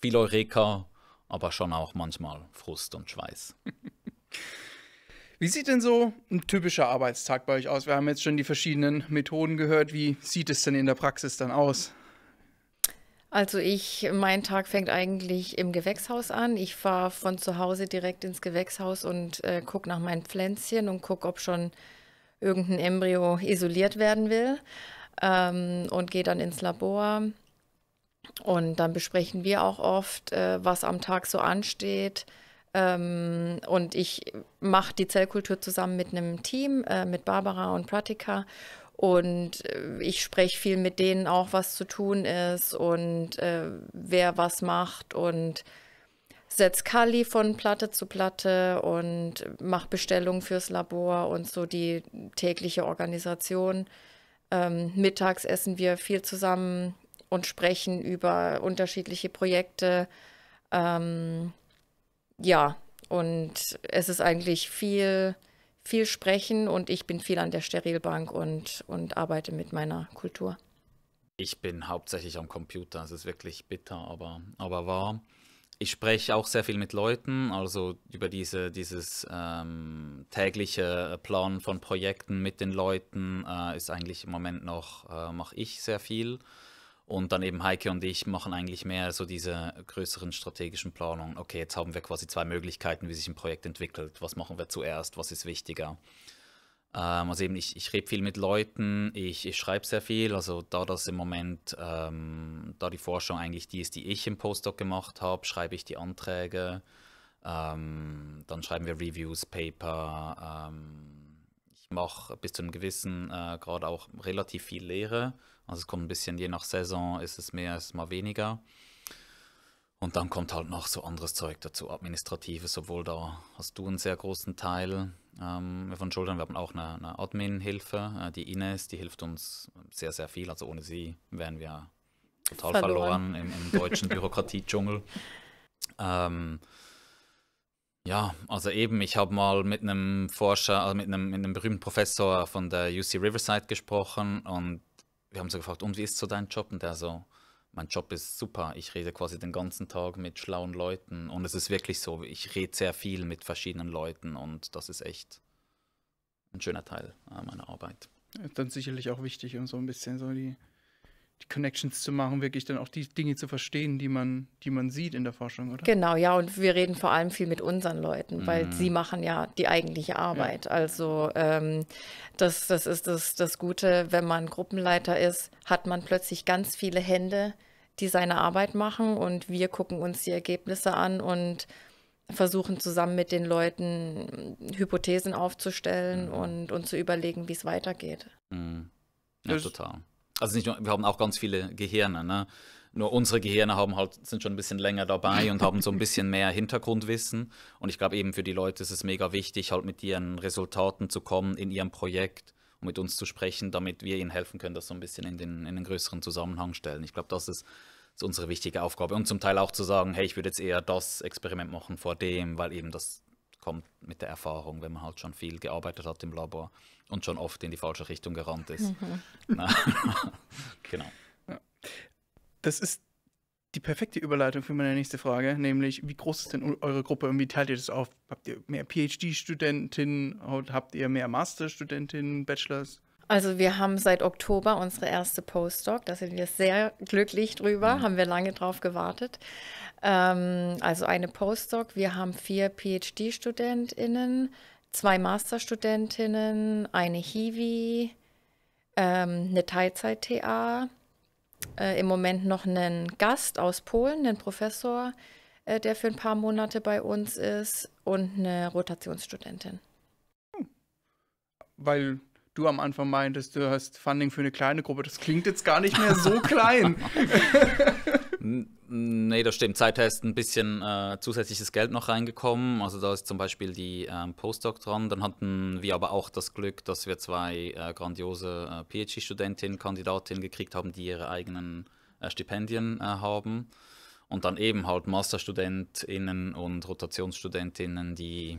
Viel Eureka, aber schon auch manchmal Frust und Schweiß. <laughs> Wie sieht denn so ein typischer Arbeitstag bei euch aus? Wir haben jetzt schon die verschiedenen Methoden gehört. Wie sieht es denn in der Praxis dann aus? Also ich, mein Tag fängt eigentlich im Gewächshaus an. Ich fahre von zu Hause direkt ins Gewächshaus und äh, gucke nach meinen Pflänzchen und gucke, ob schon irgendein Embryo isoliert werden will ähm, und gehe dann ins Labor. Und dann besprechen wir auch oft, äh, was am Tag so ansteht, ähm, und ich mache die Zellkultur zusammen mit einem Team, äh, mit Barbara und Pratika. Und äh, ich spreche viel mit denen auch, was zu tun ist und äh, wer was macht und setze Kali von Platte zu Platte und mache Bestellungen fürs Labor und so die tägliche Organisation. Ähm, mittags essen wir viel zusammen und sprechen über unterschiedliche Projekte. Ähm, ja, und es ist eigentlich viel, viel Sprechen und ich bin viel an der Sterilbank und, und arbeite mit meiner Kultur. Ich bin hauptsächlich am Computer, es ist wirklich bitter, aber, aber wahr. Ich spreche auch sehr viel mit Leuten, also über diese, dieses ähm, tägliche Planen von Projekten mit den Leuten äh, ist eigentlich im Moment noch, äh, mache ich sehr viel. Und dann eben Heike und ich machen eigentlich mehr so diese größeren strategischen Planungen. Okay, jetzt haben wir quasi zwei Möglichkeiten, wie sich ein Projekt entwickelt. Was machen wir zuerst? Was ist wichtiger? Ähm, also eben, ich, ich rede viel mit Leuten, ich, ich schreibe sehr viel. Also da das im Moment, ähm, da die Forschung eigentlich die ist, die ich im Postdoc gemacht habe, schreibe ich die Anträge. Ähm, dann schreiben wir Reviews, Paper. Ähm, ich mache bis zu einem gewissen äh, Grad auch relativ viel Lehre. Also es kommt ein bisschen, je nach Saison ist es mehr, ist es mal weniger. Und dann kommt halt noch so anderes Zeug dazu, administratives, obwohl da hast du einen sehr großen Teil ähm, von Schultern. Wir haben auch eine, eine Admin-Hilfe, äh, die Ines, die hilft uns sehr, sehr viel. Also ohne sie wären wir total verloren, verloren im, im, deutschen <laughs> Bürokratiedschungel. Ähm, ja, also eben, ich habe mal mit einem Forscher, also mit einem, mit einem berühmten Professor von der UC Riverside gesprochen und wir haben so gefragt, und wie ist so dein Job? Und der so, mein Job ist super. Ich rede quasi den ganzen Tag mit schlauen Leuten und es ist wirklich so, ich rede sehr viel mit verschiedenen Leuten und das ist echt ein schöner Teil äh, meiner Arbeit. Ist dann sicherlich auch wichtig, um so ein bisschen so die die Connections zu machen, wirklich dann auch die Dinge zu verstehen, die man, die man sieht in der Forschung, oder? Genau, ja, und wir reden vor allem viel mit unseren Leuten, weil mhm. sie machen ja die eigentliche Arbeit. Ja. Also ähm, das, das ist das, das Gute, wenn man Gruppenleiter ist, hat man plötzlich ganz viele Hände, die seine Arbeit machen und wir gucken uns die Ergebnisse an und versuchen zusammen mit den Leuten Hypothesen aufzustellen mhm. und, und zu überlegen, wie es weitergeht. Mhm. Ja, total also nicht nur, wir haben auch ganz viele Gehirne, ne? Nur unsere Gehirne haben halt, sind schon ein bisschen länger dabei und haben so ein bisschen mehr Hintergrundwissen. Und ich glaube eben für die Leute ist es mega wichtig, halt mit ihren Resultaten zu kommen in ihrem Projekt und mit uns zu sprechen, damit wir ihnen helfen können, das so ein bisschen in den, in den größeren Zusammenhang stellen. Ich glaube, das ist, ist unsere wichtige Aufgabe. Und zum Teil auch zu sagen, hey, ich würde jetzt eher das Experiment machen vor dem, weil eben das kommt mit der Erfahrung, wenn man halt schon viel gearbeitet hat im Labor und schon oft in die falsche Richtung gerannt ist. Mhm. <laughs> <laughs> genau. Das ist die perfekte Überleitung für meine nächste Frage, nämlich wie groß ist denn eure Gruppe und wie teilt ihr das auf? Habt ihr mehr PhD-Studentinnen, habt ihr mehr Master-Studentinnen, Bachelors? Also wir haben seit Oktober unsere erste Postdoc, da sind wir sehr glücklich drüber, mhm. haben wir lange drauf gewartet. Ähm, also eine Postdoc, wir haben vier PhD-StudentInnen, zwei Masterstudentinnen, eine Hiwi, ähm, eine Teilzeit-TA, äh, im Moment noch einen Gast aus Polen, einen Professor, äh, der für ein paar Monate bei uns ist und eine Rotationsstudentin. Hm. Weil du am Anfang meintest, du hast Funding für eine kleine Gruppe. Das klingt jetzt gar nicht mehr so <laughs> klein. <laughs> <laughs> Nee, das stimmt. Seither ist ein bisschen äh, zusätzliches Geld noch reingekommen. Also da ist zum Beispiel die ähm, Postdoc dran. Dann hatten wir aber auch das Glück, dass wir zwei äh, grandiose äh, PhD-Studentinnen, Kandidatinnen gekriegt haben, die ihre eigenen äh, Stipendien äh, haben. Und dann eben halt Masterstudentinnen und Rotationsstudentinnen, die,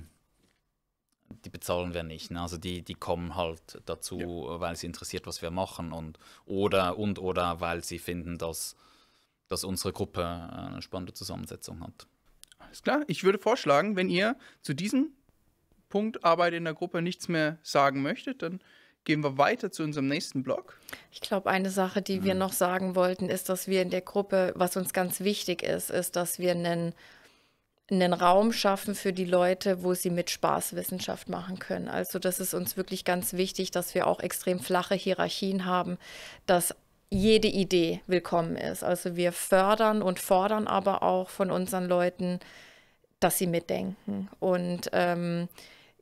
die bezahlen wir nicht. Ne? Also die, die kommen halt dazu, ja. Äh, weil sie interessiert, was wir machen und oder und oder weil sie finden, dass dass unsere Gruppe äh, eine spannende Zusammensetzung hat. Alles klar. Ich würde vorschlagen, wenn ihr zu diesem Punkt Arbeit in der Gruppe nichts mehr sagen möchtet, dann gehen wir weiter zu unserem nächsten Blog. Ich glaube, eine Sache, die mhm. wir noch sagen wollten, ist, dass wir in der Gruppe, was uns ganz wichtig ist, ist, dass wir einen, einen Raum schaffen für die Leute, wo sie mit Spaß Wissenschaft machen können. Also das ist uns wirklich ganz wichtig, dass wir auch extrem flache Hierarchien haben, dass jede Idee willkommen ist. Also wir fördern und fordern aber auch von unseren Leuten, dass sie mitdenken und ähm,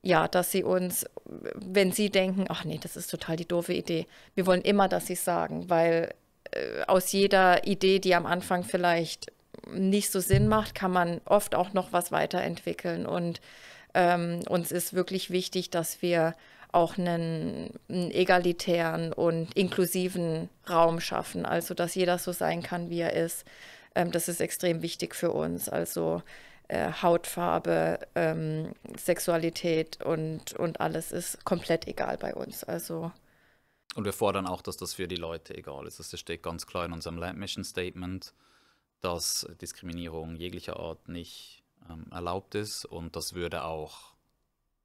ja, dass sie uns, wenn sie denken, ach nee, das ist total die doofe Idee, wir wollen immer, dass sie sagen, weil äh, aus jeder Idee, die am Anfang vielleicht nicht so Sinn macht, kann man oft auch noch was weiterentwickeln und ähm, uns ist wirklich wichtig, dass wir auch einen, einen egalitären und inklusiven Raum schaffen. Also, dass jeder so sein kann, wie er ist. Ähm, das ist extrem wichtig für uns. Also, äh, Hautfarbe, ähm, Sexualität und, und alles ist komplett egal bei uns. Also. Und wir fordern auch, dass das für die Leute egal ist. Das steht ganz klar in unserem Land Mission Statement, dass Diskriminierung jeglicher Art nicht ähm, erlaubt ist und das würde auch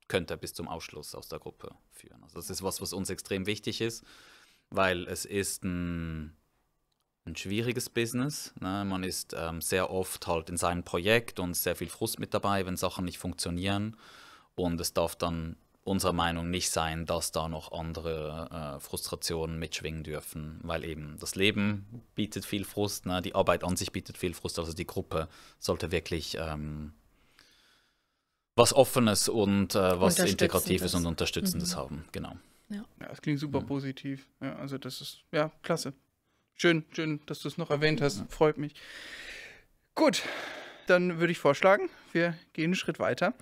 könnte er bis zum Ausschluss aus der Gruppe führen. Also das ist was, was uns extrem wichtig ist, weil es ist ein, ein schwieriges Business. Ne? Man ist ähm, sehr oft halt in seinem Projekt und sehr viel Frust mit dabei, wenn Sachen nicht funktionieren. Und es darf dann unserer Meinung nicht sein, dass da noch andere äh, Frustrationen mitschwingen dürfen, weil eben das Leben bietet viel Frust, ne? die Arbeit an sich bietet viel Frust, also die Gruppe sollte wirklich ähm, was Offenes und äh, was Integratives und Unterstützendes mhm. haben. Genau. Ja. ja, das klingt super mhm. positiv. Ja, also das ist, ja, klasse. Schön, schön, dass du es noch erwähnt hast. Ja. Freut mich. Gut, dann würde ich vorschlagen, wir gehen einen Schritt weiter.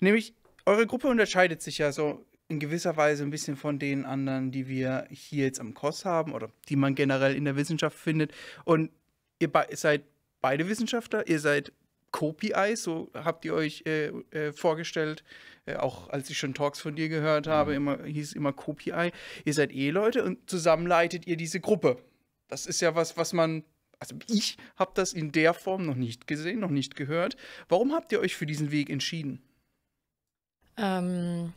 Nämlich, eure Gruppe unterscheidet sich ja so in gewisser Weise ein bisschen von den anderen, die wir hier jetzt am Kurs haben oder die man generell in der Wissenschaft findet. Und ihr seid beide Wissenschaftler, ihr seid Kopi-Ei, so habt ihr euch äh, äh, vorgestellt, äh, auch als ich schon Talks von dir gehört habe, mhm. immer, hieß immer Copy-Eye. Ihr seid Eheleute und zusammen leitet ihr diese Gruppe. Das ist ja was, was man, also ich habe das in der Form noch nicht gesehen, noch nicht gehört. Warum habt ihr euch für diesen Weg entschieden? Ähm,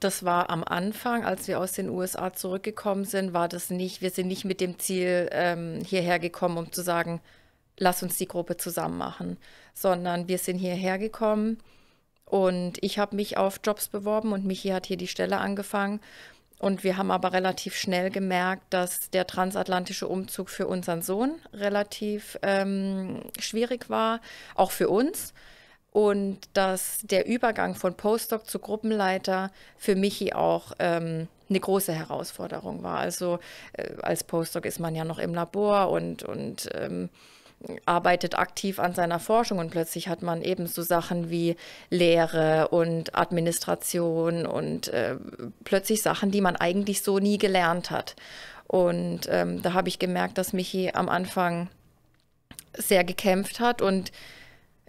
das war am Anfang, als wir aus den USA zurückgekommen sind, war das nicht, wir sind nicht mit dem Ziel ähm, hierher gekommen, um zu sagen, lass uns die Gruppe zusammen machen, sondern wir sind hierher gekommen und ich habe mich auf Jobs beworben und Michi hat hier die Stelle angefangen. Und wir haben aber relativ schnell gemerkt, dass der transatlantische Umzug für unseren Sohn relativ ähm, schwierig war, auch für uns. Und dass der Übergang von Postdoc zu Gruppenleiter für Michi auch ähm, eine große Herausforderung war. Also äh, als Postdoc ist man ja noch im Labor und, und ähm, arbeitet aktiv an seiner Forschung und plötzlich hat man eben so Sachen wie Lehre und Administration und äh, plötzlich Sachen, die man eigentlich so nie gelernt hat. Und ähm, da habe ich gemerkt, dass Michi am Anfang sehr gekämpft hat und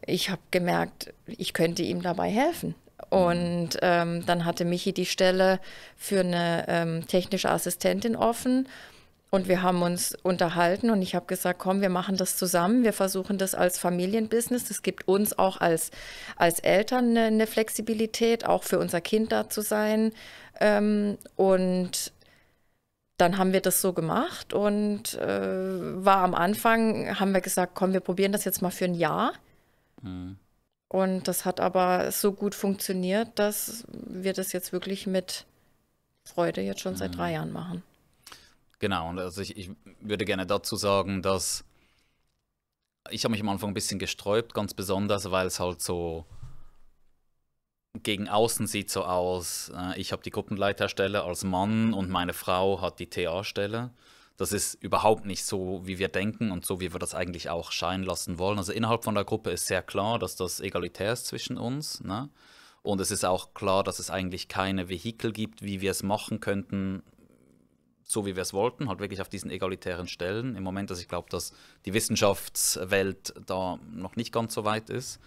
ich habe gemerkt, ich könnte ihm dabei helfen. Und ähm, dann hatte Michi die Stelle für eine ähm, technische Assistentin offen und wir haben uns unterhalten und ich habe gesagt, komm, wir machen das zusammen. Wir versuchen das als Familienbusiness. Das gibt uns auch als, als Eltern eine, eine Flexibilität, auch für unser Kind da zu sein. Ähm, und dann haben wir das so gemacht und äh, war am Anfang, haben wir gesagt, komm, wir probieren das jetzt mal für ein Jahr. Mhm. Und das hat aber so gut funktioniert, dass wir das jetzt wirklich mit Freude jetzt schon mhm. seit drei mhm. Jahren machen. Genau, und also ich, ich würde gerne dazu sagen, dass ich habe mich am Anfang ein bisschen gesträubt, ganz besonders, weil es halt so gegen außen sieht so aus, äh, ich habe die Gruppenleiterstelle als Mann und meine Frau hat die TA-Stelle. Das ist überhaupt nicht so, wie wir denken und so, wie wir das eigentlich auch scheinen lassen wollen. Also innerhalb von der Gruppe ist sehr klar, dass das egalitär ist zwischen uns. Ne? Und es ist auch klar, dass es eigentlich keine Vehikel gibt, wie wir es machen könnten, so wie wir es wollten, halt wirklich auf diesen egalitären Stellen. Im Moment, dass ich glaube, dass die Wissenschaftswelt da noch nicht ganz so weit ist.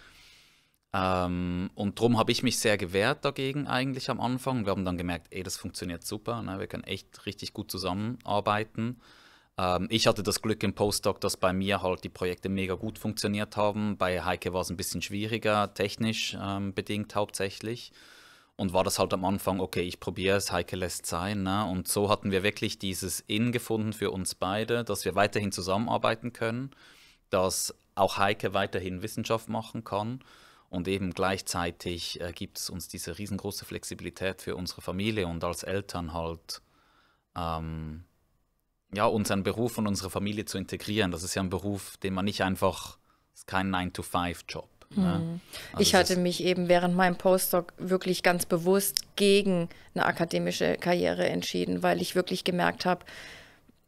Ähm, und darum habe ich mich sehr gewehrt dagegen eigentlich am Anfang. Wir haben dann gemerkt, ey, das funktioniert super, ne? wir können echt richtig gut zusammenarbeiten. Ähm, ich hatte das Glück im Postdoc, dass bei mir halt die Projekte mega gut funktioniert haben. Bei Heike war es ein bisschen schwieriger, technisch ähm, bedingt hauptsächlich und war das halt am Anfang, okay, ich probiere es, Heike lässt sein. Ne? Und so hatten wir wirklich dieses In gefunden für uns beide, dass wir weiterhin zusammenarbeiten können, dass auch Heike weiterhin Wissenschaft machen kann. Und eben gleichzeitig äh, gibt es uns diese riesengroße Flexibilität für unsere Familie und als Eltern halt, ähm, ja, unseren Beruf und unsere Familie zu integrieren. Das ist ja ein Beruf, den man nicht einfach, ist kein 9-to-5-Job. Mhm. Ne? Hm. Also ich hatte mich eben während meinem Postdoc wirklich ganz bewusst gegen eine akademische Karriere entschieden, weil ich wirklich gemerkt habe,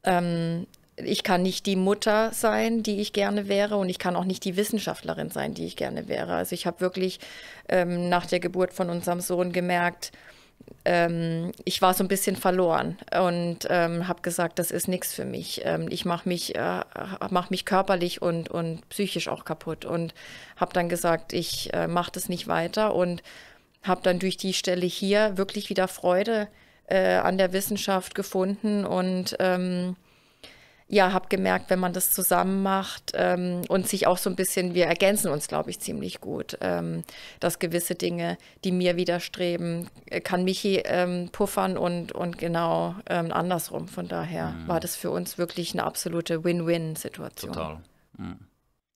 ähm, ich kann nicht die Mutter sein, die ich gerne wäre, und ich kann auch nicht die Wissenschaftlerin sein, die ich gerne wäre. Also ich habe wirklich ähm, nach der Geburt von unserem Sohn gemerkt, ähm, ich war so ein bisschen verloren und ähm, habe gesagt, das ist nichts für mich. Ähm, ich mache mich, äh, mach mich körperlich und, und psychisch auch kaputt und habe dann gesagt, ich äh, mache das nicht weiter und habe dann durch die Stelle hier wirklich wieder Freude äh, an der Wissenschaft gefunden und ähm, ja, habe gemerkt, wenn man das zusammen macht ähm, und sich auch so ein bisschen, wir ergänzen uns, glaube ich, ziemlich gut, ähm, dass gewisse Dinge, die mir widerstreben, äh, kann Michi ähm, puffern und, und genau ähm, andersrum. Von daher mhm. war das für uns wirklich eine absolute Win-Win-Situation. Total. Mhm.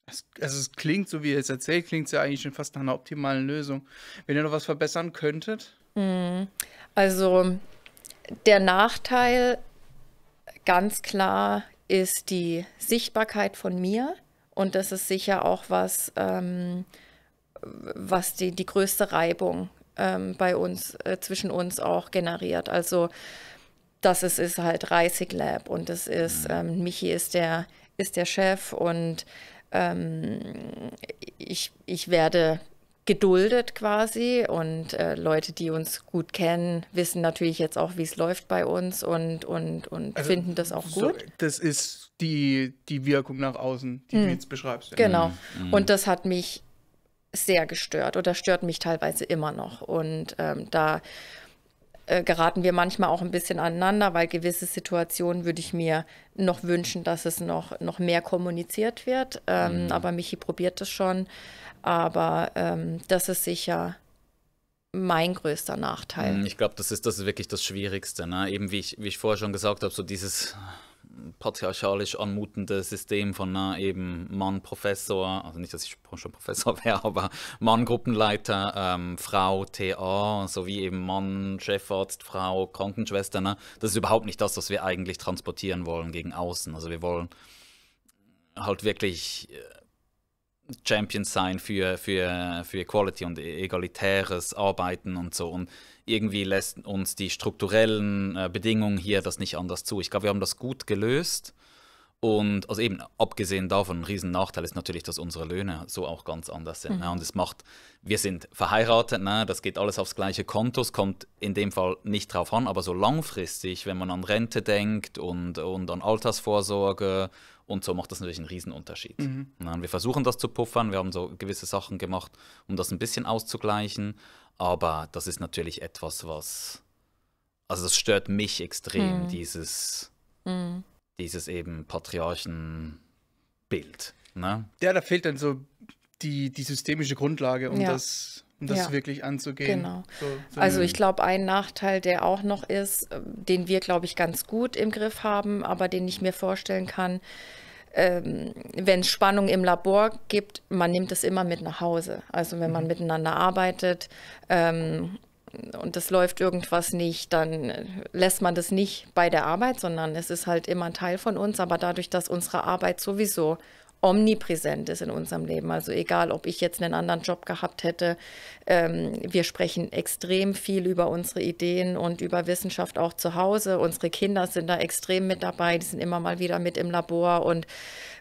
also es klingt, so wie ihr es erzählt, klingt es ja eigentlich schon fast nach einer optimalen Lösung. Wenn ihr noch was verbessern könntet? Mhm. Also der Nachteil ganz klar ist die Sichtbarkeit von mir. Und das ist sicher auch was, ähm, was die, die größte Reibung ähm, bei uns, äh, zwischen uns auch generiert. Also das ist, ist halt Reisig Lab und das ist, mhm. ähm, Michi ist der, ist der Chef und ähm, ich, ich werde geduldet quasi und äh, Leute, die uns gut kennen, wissen natürlich jetzt auch, wie es läuft bei uns und, und, und also finden das auch so, gut. das ist die, die Wirkung nach außen, die hm. du jetzt beschreibst. Ja. Genau. Mhm. Und das hat mich sehr gestört oder stört mich teilweise immer noch. Und ähm, da äh, geraten wir manchmal auch ein bisschen aneinander, weil gewisse Situationen würde ich mir noch wünschen, dass es noch, noch mehr kommuniziert wird. Ähm, mhm. Aber Michi probiert das schon aber ähm, das ist sicher mein größter Nachteil. Hm, ich glaube, das ist, das wirklich das Schwierigste. Ne? Eben wie ich, wie ich vorher schon gesagt habe, so dieses patriarchalisch anmutende System von na, eben Mann Professor, also nicht, dass ich schon Professor wäre, <laughs> aber Mann Gruppenleiter, ähm, Frau TA, sowie eben Mann Chefarzt, Frau Krankenschwester. Ne? Das ist überhaupt nicht das, was wir eigentlich transportieren wollen gegen außen. Also wir wollen halt wirklich äh, Champions sein für, für, für Equality und egalitäres Arbeiten und so. Und irgendwie lässt uns die strukturellen äh, Bedingungen hier das nicht anders zu. Ich glaube, wir haben das gut gelöst. Und also eben, abgesehen davon, ein Riesennachteil ist natürlich, dass unsere Löhne so auch ganz anders sind. Ne? Mhm. Ne? Und es macht, wir sind verheiratet, ne? das geht alles aufs gleiche Konto, es kommt in dem Fall nicht drauf an, aber so langfristig, wenn man an Rente denkt und, und an Altersvorsorge und so macht das natürlich einen Riesenunterschied. Mhm. Wir versuchen das zu puffern, wir haben so gewisse Sachen gemacht, um das ein bisschen auszugleichen. Aber das ist natürlich etwas, was. Also das stört mich extrem, mhm. dieses, mhm. dieses eben Patriarchenbild. Ne? Ja, da fehlt dann so die, die systemische Grundlage, um ja. das um das ja, wirklich anzugehen. Genau. So, so also ich glaube, ein Nachteil, der auch noch ist, ähm, den wir, glaube ich, ganz gut im Griff haben, aber den ich mir vorstellen kann, ähm, wenn es Spannung im Labor gibt, man nimmt es immer mit nach Hause. Also wenn man mhm. miteinander arbeitet, ähm, und das läuft irgendwas nicht, dann lässt man das nicht bei der Arbeit, sondern es ist halt immer ein Teil von uns. Aber dadurch, dass unsere Arbeit sowieso omnipräsent ist in unserem Leben. Also egal, ob ich jetzt einen anderen Job gehabt hätte, ähm, wir sprechen extrem viel über unsere Ideen und über Wissenschaft auch zu Hause. Unsere Kinder sind da extrem mit dabei, die sind immer mal wieder mit im Labor und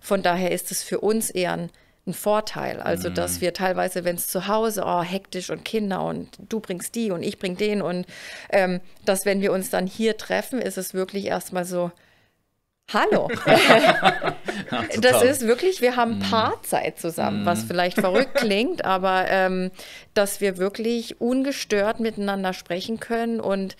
von daher ist es für uns eher ein ein Vorteil. Also, mhm. dass wir teilweise, wenn es zu Hause, oh, hektisch und Kinder und du bringst die und ich bring den und ähm, dass, wenn wir uns dann hier treffen, ist es wirklich erstmal so, Hallo. <laughs> <laughs> das ist wirklich, wir haben mm. Paarzeit zusammen, was mm. vielleicht verrückt klingt, aber ähm, dass wir wirklich ungestört miteinander sprechen können und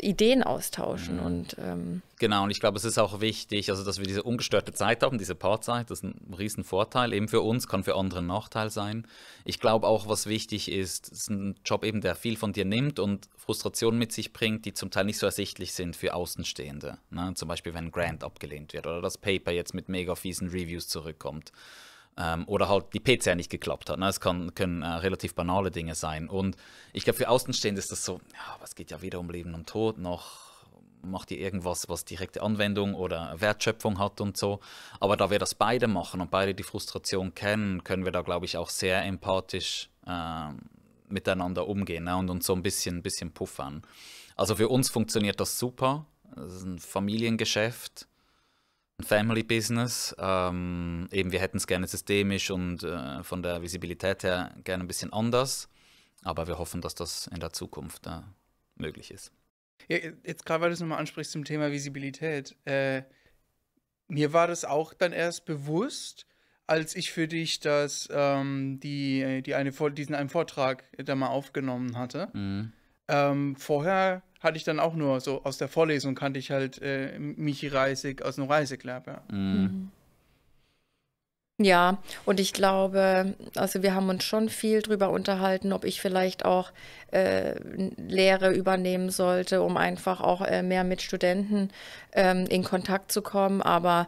Ideen austauschen mhm. und ähm genau und ich glaube es ist auch wichtig also dass wir diese ungestörte Zeit haben diese Paarzeit das ist ein riesen Vorteil eben für uns kann für andere ein Nachteil sein ich glaube auch was wichtig ist ist ein Job eben der viel von dir nimmt und Frustrationen mit sich bringt die zum Teil nicht so ersichtlich sind für Außenstehende ne? zum Beispiel wenn ein Grant abgelehnt wird oder das Paper jetzt mit mega fiesen Reviews zurückkommt ähm, oder halt die PC nicht geklappt hat. Ne? Es kann, können äh, relativ banale Dinge sein. Und ich glaube, für Außenstehende ist das so, ja, aber es geht ja weder um Leben und Tod noch macht ihr irgendwas, was direkte Anwendung oder Wertschöpfung hat und so. Aber da wir das beide machen und beide die Frustration kennen, können wir da, glaube ich, auch sehr empathisch äh, miteinander umgehen ne? und uns so ein bisschen, bisschen puffern. Also für uns funktioniert das super. Das ist ein Familiengeschäft. Family Business. Ähm, eben, wir hätten es gerne systemisch und äh, von der Visibilität her gerne ein bisschen anders. Aber wir hoffen, dass das in der Zukunft äh, möglich ist. Ja, jetzt gerade, weil du es nochmal ansprichst zum Thema Visibilität. Äh, mir war das auch dann erst bewusst, als ich für dich das, ähm, die, die eine, diesen einen Vortrag da mal aufgenommen hatte. Mhm. Ähm, vorher hatte ich dann auch nur so aus der Vorlesung kannte ich halt äh, Michi Reisig aus dem Reiseglab, ja. Mhm. mhm. Ja, und ich glaube, also wir haben uns schon viel drüber unterhalten, ob ich vielleicht auch äh, Lehre übernehmen sollte, um einfach auch äh, mehr mit Studenten ähm, in Kontakt zu kommen. Aber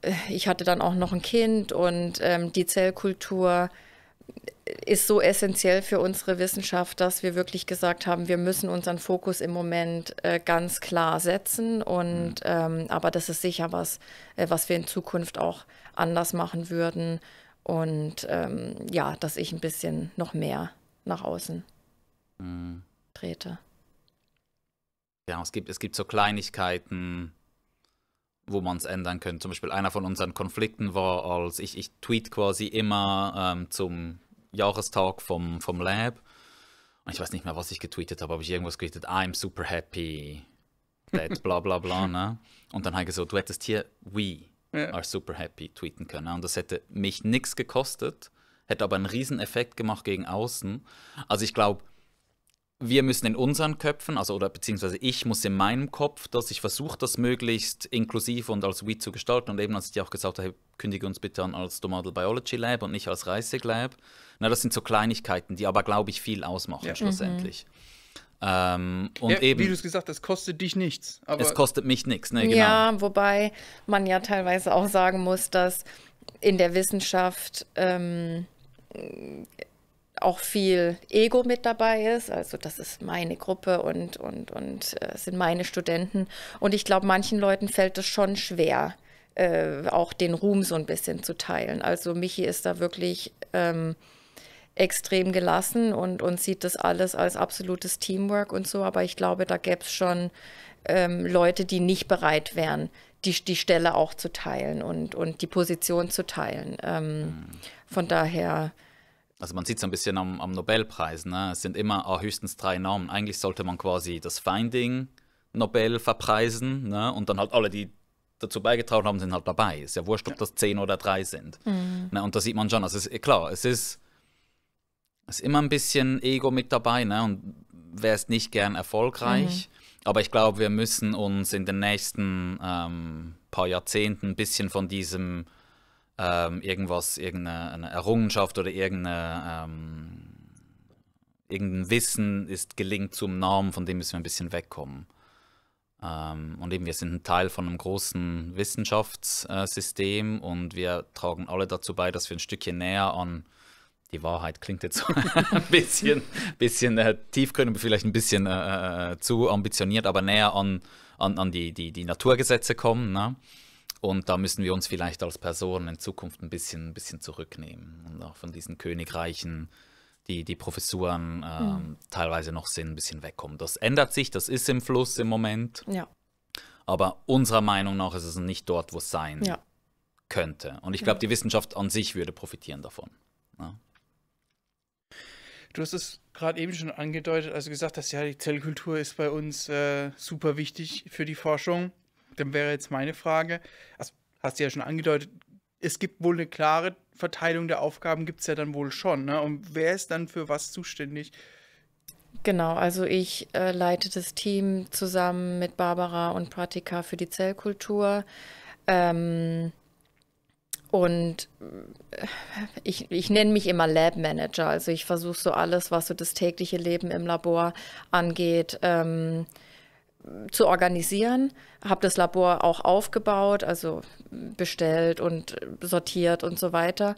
äh, ich hatte dann auch noch ein Kind und ähm, die Zellkultur ist so essentiell für unsere Wissenschaft, dass wir wirklich gesagt haben, wir müssen unseren Fokus im Moment äh, ganz klar setzen. Und mhm. ähm, aber das ist sicher was, äh, was wir in Zukunft auch anders machen würden. Und ähm, ja, dass ich ein bisschen noch mehr nach außen mhm. trete. Ja, es gibt, es gibt so Kleinigkeiten, wo man es ändern könnte. Zum Beispiel einer von unseren Konflikten war, als ich, ich tweet quasi immer ähm, zum Jahrestag vom, vom Lab. Und ich weiß nicht mehr, was ich getweetet habe, aber ich irgendwas getweetet, I'm super happy, that <laughs> bla bla bla. Ne? Und dann habe ich gesagt, du hättest hier we ja. are super happy tweeten können. Und das hätte mich nichts gekostet, hätte aber einen riesen Effekt gemacht gegen außen. Also ich glaube, wir müssen in unseren Köpfen, also oder beziehungsweise ich muss in meinem Kopf, dass ich versuche, das möglichst inklusiv und als We zu gestalten. Und eben, als ich dir auch gesagt habe, kündige uns bitte an als Domadel Biology Lab und nicht als Reisig Lab. Na, das sind so Kleinigkeiten, die aber, glaube ich, viel ausmachen ja. schlussendlich. Mhm. Ähm, und ja, eben, wie du es gesagt hast, kostet dich nichts. es kostet mich nichts, ne, genau. Ja, wobei man ja teilweise auch sagen muss, dass in der Wissenschaft ähm, auch viel Ego mit dabei ist. Also das ist meine Gruppe und, und, und äh, sind meine Studenten. Und ich glaube, manchen Leuten fällt es schon schwer, äh, auch den Ruhm so ein bisschen zu teilen. Also Michi ist da wirklich ähm, extrem gelassen und, und sieht das alles als absolutes Teamwork und so. Aber ich glaube, da gäbe es schon ähm, Leute, die nicht bereit wären, die, die Stelle auch zu teilen und, und die Position zu teilen. Ähm, mhm. Von daher. Also man sieht es ein bisschen am, am Nobelpreis, ne? es sind immer oh, höchstens drei Namen. Eigentlich sollte man quasi das Finding Nobel verpreisen ne? und dann halt alle, die dazu beigetragen haben, sind halt dabei. Ist ja wurscht, ob das zehn oder drei sind. Mhm. Ne? Und da sieht man schon, also es ist, klar, es ist ist immer ein bisschen Ego mit dabei, ne? Und wäre es nicht gern erfolgreich. Mhm. Aber ich glaube, wir müssen uns in den nächsten ähm, paar Jahrzehnten ein bisschen von diesem ähm, irgendwas, irgendeine Errungenschaft oder irgendeine, ähm, irgendein Wissen ist gelingt zum Namen, von dem müssen wir ein bisschen wegkommen. Ähm, und eben, wir sind ein Teil von einem großen Wissenschaftssystem und wir tragen alle dazu bei, dass wir ein Stückchen näher an die Wahrheit klingt jetzt so <laughs> ein bisschen, bisschen äh, tiefgründig, vielleicht ein bisschen äh, äh, zu ambitioniert, aber näher an, an, an die, die, die Naturgesetze kommen. Ne? Und da müssen wir uns vielleicht als Personen in Zukunft ein bisschen, ein bisschen zurücknehmen und auch von diesen Königreichen, die, die Professuren äh, mhm. teilweise noch sind, ein bisschen wegkommen. Das ändert sich, das ist im Fluss im Moment. Ja. Aber unserer Meinung nach ist es nicht dort, wo es sein ja. könnte. Und ich glaube, ja. die Wissenschaft an sich würde profitieren davon. Ne? Du hast es gerade eben schon angedeutet, also gesagt hast, ja, die Zellkultur ist bei uns äh, super wichtig für die Forschung. Dann wäre jetzt meine Frage, also hast du ja schon angedeutet, es gibt wohl eine klare Verteilung der Aufgaben, gibt es ja dann wohl schon. Ne? Und wer ist dann für was zuständig? Genau, also ich äh, leite das Team zusammen mit Barbara und Pratika für die Zellkultur. Ähm, und äh, ich, ich nenne mich immer Lab Manager. Also ich versuche so alles, was so das tägliche Leben im Labor angeht, ähm, zu organisieren, habe das Labor auch aufgebaut, also bestellt und sortiert und so weiter.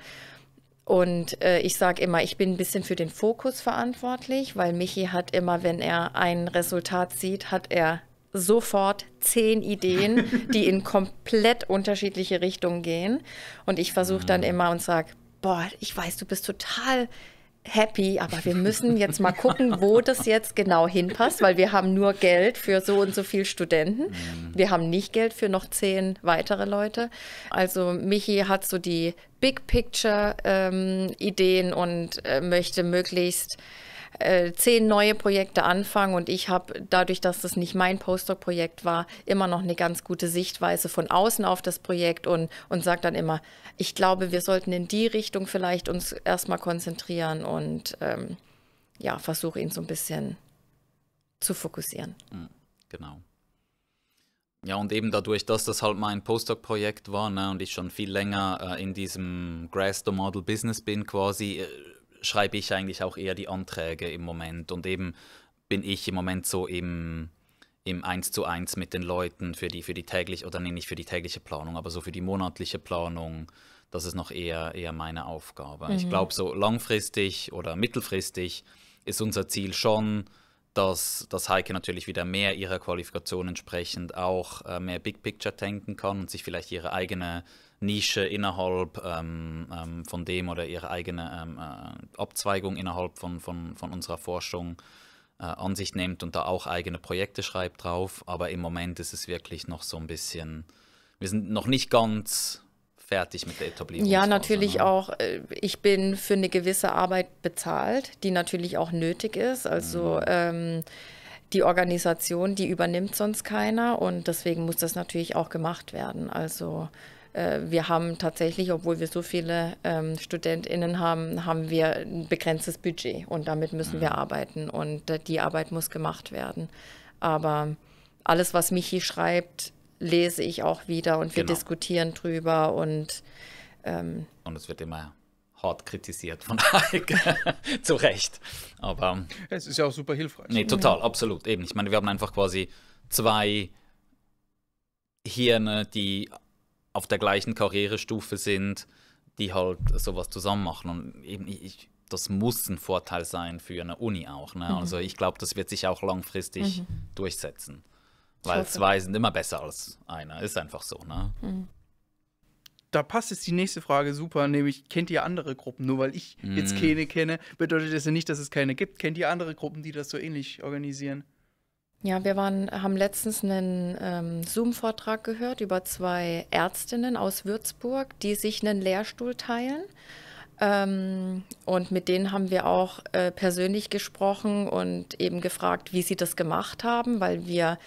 Und äh, ich sage immer, ich bin ein bisschen für den Fokus verantwortlich, weil Michi hat immer, wenn er ein Resultat sieht, hat er sofort zehn Ideen, die in komplett unterschiedliche Richtungen gehen. Und ich versuche dann mhm. immer und sage, boah, ich weiß, du bist total happy, aber wir müssen jetzt mal gucken, wo das jetzt genau hinpasst, weil wir haben nur Geld für so und so viele Studenten. Mhm. Wir haben nicht Geld für noch zehn weitere Leute. Also Michi hat so die Big Picture ähm, Ideen und äh, möchte möglichst äh, zehn neue Projekte anfangen und ich habe dadurch, dass das nicht mein Postdoc-Projekt war, immer noch eine ganz gute Sichtweise von außen auf das Projekt und, und sage dann immer, ich glaube, wir sollten in die Richtung vielleicht uns erstmal konzentrieren und ähm, ja, versuche ihn so ein bisschen zu fokussieren. Mhm, genau. Ja, und eben dadurch, dass das halt mein Postdoc-Projekt war ne, und ich schon viel länger äh, in diesem grass Grassdo Model Business bin, quasi, äh, schreibe ich eigentlich auch eher die Anträge im Moment und eben bin ich im Moment so im, im 1 zu 1 mit den Leuten für die, für die tägliche, oder nee, nicht für die tägliche Planung, aber so für die monatliche Planung, das ist noch eher, eher meine Aufgabe. Mhm. Ich glaube, so langfristig oder mittelfristig ist unser Ziel schon, dass, dass Heike natürlich wieder mehr ihrer Qualifikation entsprechend auch äh, mehr Big Picture denken kann und sich vielleicht ihre eigene Nische innerhalb ähm, ähm, von dem oder ihre eigene ähm, äh, Abzweigung innerhalb von, von, von unserer Forschung äh, an sich nimmt und da auch eigene Projekte schreibt drauf. Aber im Moment ist es wirklich noch so ein bisschen, wir sind noch nicht ganz fertig mit der Etablierung. Ja, natürlich ne? auch. Äh, ich bin für eine gewisse Arbeit bezahlt, die natürlich auch nötig ist. Also mhm. ähm, die Organisation, die übernimmt sonst keiner und deswegen muss das natürlich auch gemacht werden. Also äh, wir haben tatsächlich, obwohl wir so viele ähm, StudentInnen haben, haben wir ein begrenztes Budget und damit müssen mhm. wir arbeiten und äh, die Arbeit muss gemacht werden. Aber alles, was Michi schreibt, lese ich auch wieder und wir genau. diskutieren drüber und ähm, und es wird immer hart kritisiert von Heike. <laughs> Zu Recht. Aber. Es ist ja auch super hilfreich. Nee, total, absolut. Eben. Ich meine, wir haben einfach quasi zwei Hirne, die auf der gleichen Karrierestufe sind, die halt sowas zusammen machen. Und eben, ich, das muss ein Vorteil sein für eine Uni auch. Ne? Mhm. Also ich glaube, das wird sich auch langfristig mhm. durchsetzen. Weil zwei sind immer besser als einer. Ist einfach so. Ne? Mhm. Da passt jetzt die nächste Frage super, nämlich kennt ihr andere Gruppen? Nur weil ich jetzt mhm. keine kenne, bedeutet das ja nicht, dass es keine gibt. Kennt ihr andere Gruppen, die das so ähnlich organisieren? Ja, wir waren, haben letztens einen ähm, Zoom-Vortrag gehört über zwei Ärztinnen aus Würzburg, die sich einen Lehrstuhl teilen. Ähm, und mit denen haben wir auch äh, persönlich gesprochen und eben gefragt, wie sie das gemacht haben, weil wir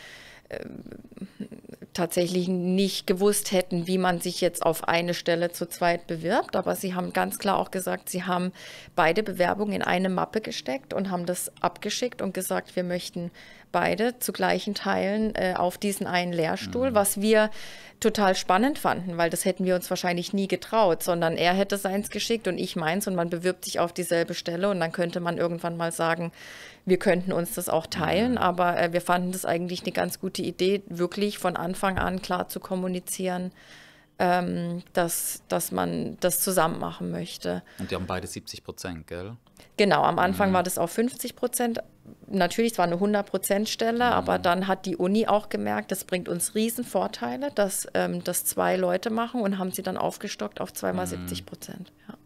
ähm, tatsächlich nicht gewusst hätten, wie man sich jetzt auf eine Stelle zu zweit bewirbt. Aber sie haben ganz klar auch gesagt, sie haben beide Bewerbungen in eine Mappe gesteckt und haben das abgeschickt und gesagt, wir möchten beide zu gleichen Teilen äh, auf diesen einen Lehrstuhl, mhm. was wir total spannend fanden, weil das hätten wir uns wahrscheinlich nie getraut, sondern er hätte seins geschickt und ich meins und man bewirbt sich auf dieselbe Stelle und dann könnte man irgendwann mal sagen, wir könnten uns das auch teilen, mhm. aber äh, wir fanden das eigentlich eine ganz gute Idee, wirklich von Anfang an klar zu kommunizieren, ähm, dass, dass man das zusammen machen möchte. Und die haben beide 70 Prozent, gell? Genau, am Anfang mhm. war das auch 50 Prozent natürlich zwar eine 100%-Stelle, mhm. aber dann hat die Uni auch gemerkt, das bringt uns Riesenvorteile, dass ähm, das zwei Leute machen und haben sie dann aufgestockt auf zweimal mhm. 70 Prozent. Ja.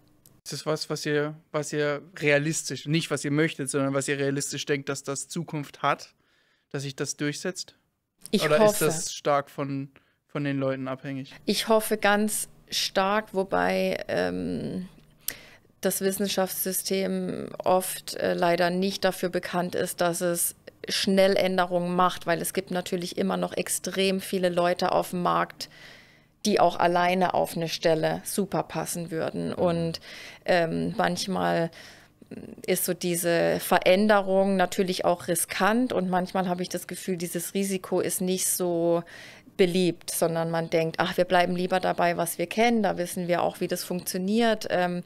Das ist was, was ihr, was ihr realistisch, nicht was ihr möchtet, sondern was ihr realistisch denkt, dass das Zukunft hat, dass sich das durchsetzt? Ich Oder hoffe. ist das stark von, von den Leuten abhängig? Ich hoffe ganz stark, wobei ähm, das Wissenschaftssystem oft äh, leider nicht dafür bekannt ist, dass es schnell Änderungen macht, weil es gibt natürlich immer noch extrem viele Leute auf dem Markt, die auch alleine auf eine Stelle super passen würden. Mhm. Und ähm, manchmal ist so diese Veränderung natürlich auch riskant und manchmal habe ich das Gefühl, dieses Risiko ist nicht so beliebt, sondern man denkt, ach, wir bleiben lieber dabei, was wir kennen, da wissen wir auch, wie das funktioniert. Ähm,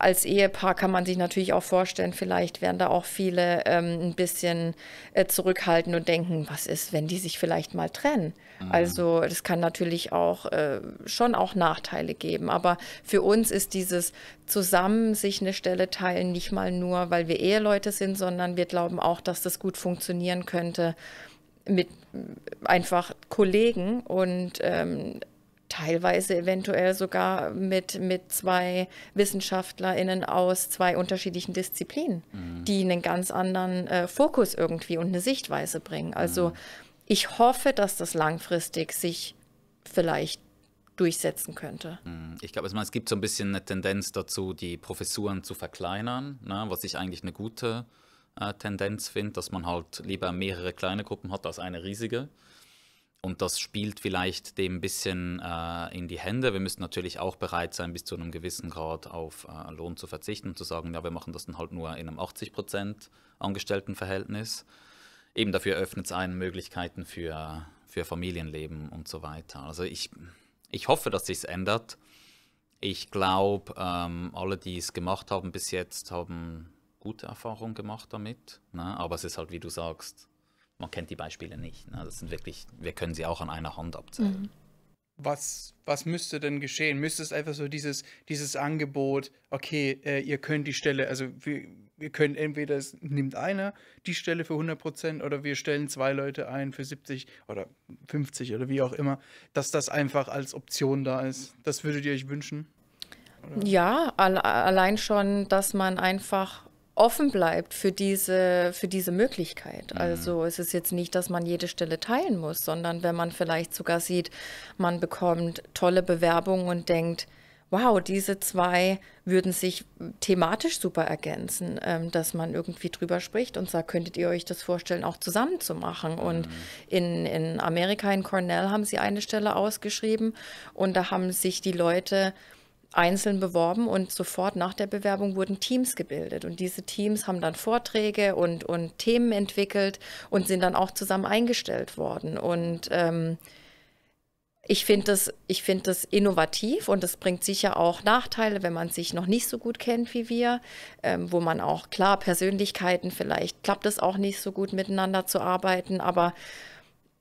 als Ehepaar kann man sich natürlich auch vorstellen, vielleicht werden da auch viele ähm, ein bisschen äh, zurückhalten und denken, was ist, wenn die sich vielleicht mal trennen? Mhm. Also das kann natürlich auch äh, schon auch Nachteile geben. Aber für uns ist dieses zusammen sich eine Stelle teilen nicht mal nur, weil wir Eheleute sind, sondern wir glauben auch, dass das gut funktionieren könnte mit äh, einfach Kollegen und ähm, teilweise eventuell sogar mit, mit zwei WissenschaftlerInnen aus zwei unterschiedlichen Disziplinen, mhm. die einen ganz anderen äh, Fokus irgendwie und eine Sichtweise bringen. Also mhm. ich hoffe, dass das langfristig sich vielleicht durchsetzen könnte. Mhm. Ich glaube, also, es gibt so ein bisschen eine Tendenz dazu, die Professuren zu verkleinern, ne, was ich eigentlich eine gute äh, Tendenz finde, dass man halt lieber mehrere kleine Gruppen hat als eine riesige. Und das spielt vielleicht dem ein bisschen äh, in die Hände. Wir müssen natürlich auch bereit sein, bis zu einem gewissen Grad auf äh, Lohn zu verzichten und zu sagen, ja, wir machen das dann halt nur in einem 80 Prozent Angestelltenverhältnis. Eben dafür öffnet es einen Möglichkeiten für, für Familienleben und so weiter. Also ich, ich hoffe, dass sich ändert. Ich glaube, ähm, alle, die es gemacht haben bis jetzt, haben gute Erfahrungen gemacht damit. Ne? Aber es ist halt, wie du sagst, man kennt die Beispiele nicht. Ne? Das sind wirklich, wir können sie auch an einer Hand abzählen. Mhm. Was, was müsste denn geschehen? Müsste es einfach so dieses, dieses Angebot, okay, äh, ihr könnt die Stelle, also wir, wir können entweder es nimmt einer die Stelle für 100 oder wir stellen zwei Leute ein für 70 oder 50 oder wie auch immer, dass das einfach als Option da ist. Das würdet ihr euch wünschen? Oder? Ja, alle, allein schon, dass man einfach offen bleibt für diese, für diese Möglichkeit. Mhm. Also es ist jetzt nicht, dass man jede Stelle teilen muss, sondern wenn man vielleicht sogar sieht, man bekommt tolle Bewerbungen und denkt, wow, diese zwei würden sich thematisch super ergänzen, ähm, dass man irgendwie drüber spricht und sagt, könntet ihr euch das vorstellen, auch zusammen zu machen? Mhm. Und in, in Amerika, in Cornell, haben sie eine Stelle ausgeschrieben und da haben sich die Leute einzeln beworben und sofort nach der Bewerbung wurden Teams gebildet. Und diese Teams haben dann Vorträge und, und Themen entwickelt und sind dann auch zusammen eingestellt worden. Und ähm, ich finde das, find das innovativ und das bringt sicher auch Nachteile, wenn man sich noch nicht so gut kennt wie wir, ähm, wo man auch, klar, Persönlichkeiten vielleicht klappt es auch nicht so gut miteinander zu arbeiten, aber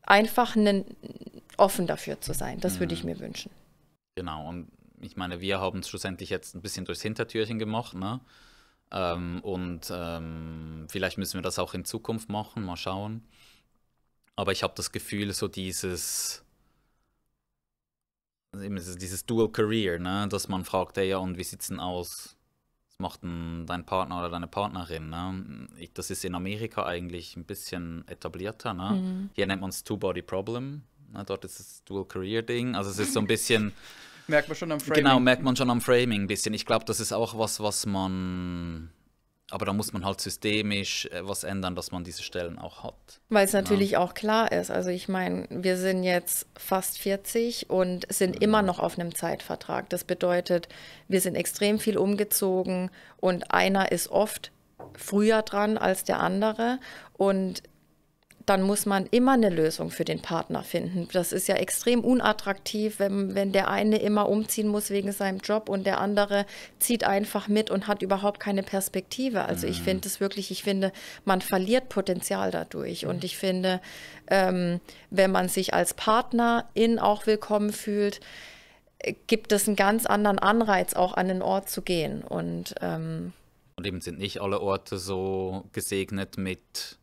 einfach einen, offen dafür zu sein, das mhm. würde ich mhm. mir wünschen. Genau, und ich meine, wir haben es schlussendlich jetzt ein bisschen durchs Hintertürchen gemacht, ne? Ähm, und ähm, vielleicht müssen wir das auch in Zukunft machen, mal schauen. Aber ich habe das Gefühl, so dieses, dieses Dual Career, ne? dass man fragt, ey, ja, und wie sieht's denn aus? Was macht denn dein Partner oder deine Partnerin? Ne? Ich, das ist in Amerika eigentlich ein bisschen etablierter. Ne? Mhm. Hier nennt man es Two-Body Problem. Ne? Dort ist das Dual Career Ding. Also es ist so ein bisschen. <laughs> Merkt man schon am Framing. Genau, merkt man schon am Framing ein bisschen. Ich glaube, das ist auch was, was man. Aber da muss man halt systemisch äh, was ändern, dass man diese Stellen auch hat. Weil es genau. natürlich ja. auch klar ist. Also ich meine, wir sind jetzt fast 40 und sind ja. immer noch auf einem Zeitvertrag. Das bedeutet, wir sind extrem viel umgezogen und einer ist oft früher dran als der andere. Und dann muss man immer eine Lösung für den Partner finden. Das ist ja extrem unattraktiv, wenn, wenn der eine immer umziehen muss wegen seinem Job und der andere zieht einfach mit und hat überhaupt keine Perspektive. Also ich mhm. finde es wirklich, ich finde, man verliert Potenzial dadurch. Und mhm. ich finde, ähm, wenn man sich als Partnerin auch willkommen fühlt, gibt es einen ganz anderen Anreiz, auch an den Ort zu gehen. Und, ähm, und eben sind nicht alle Orte so gesegnet mit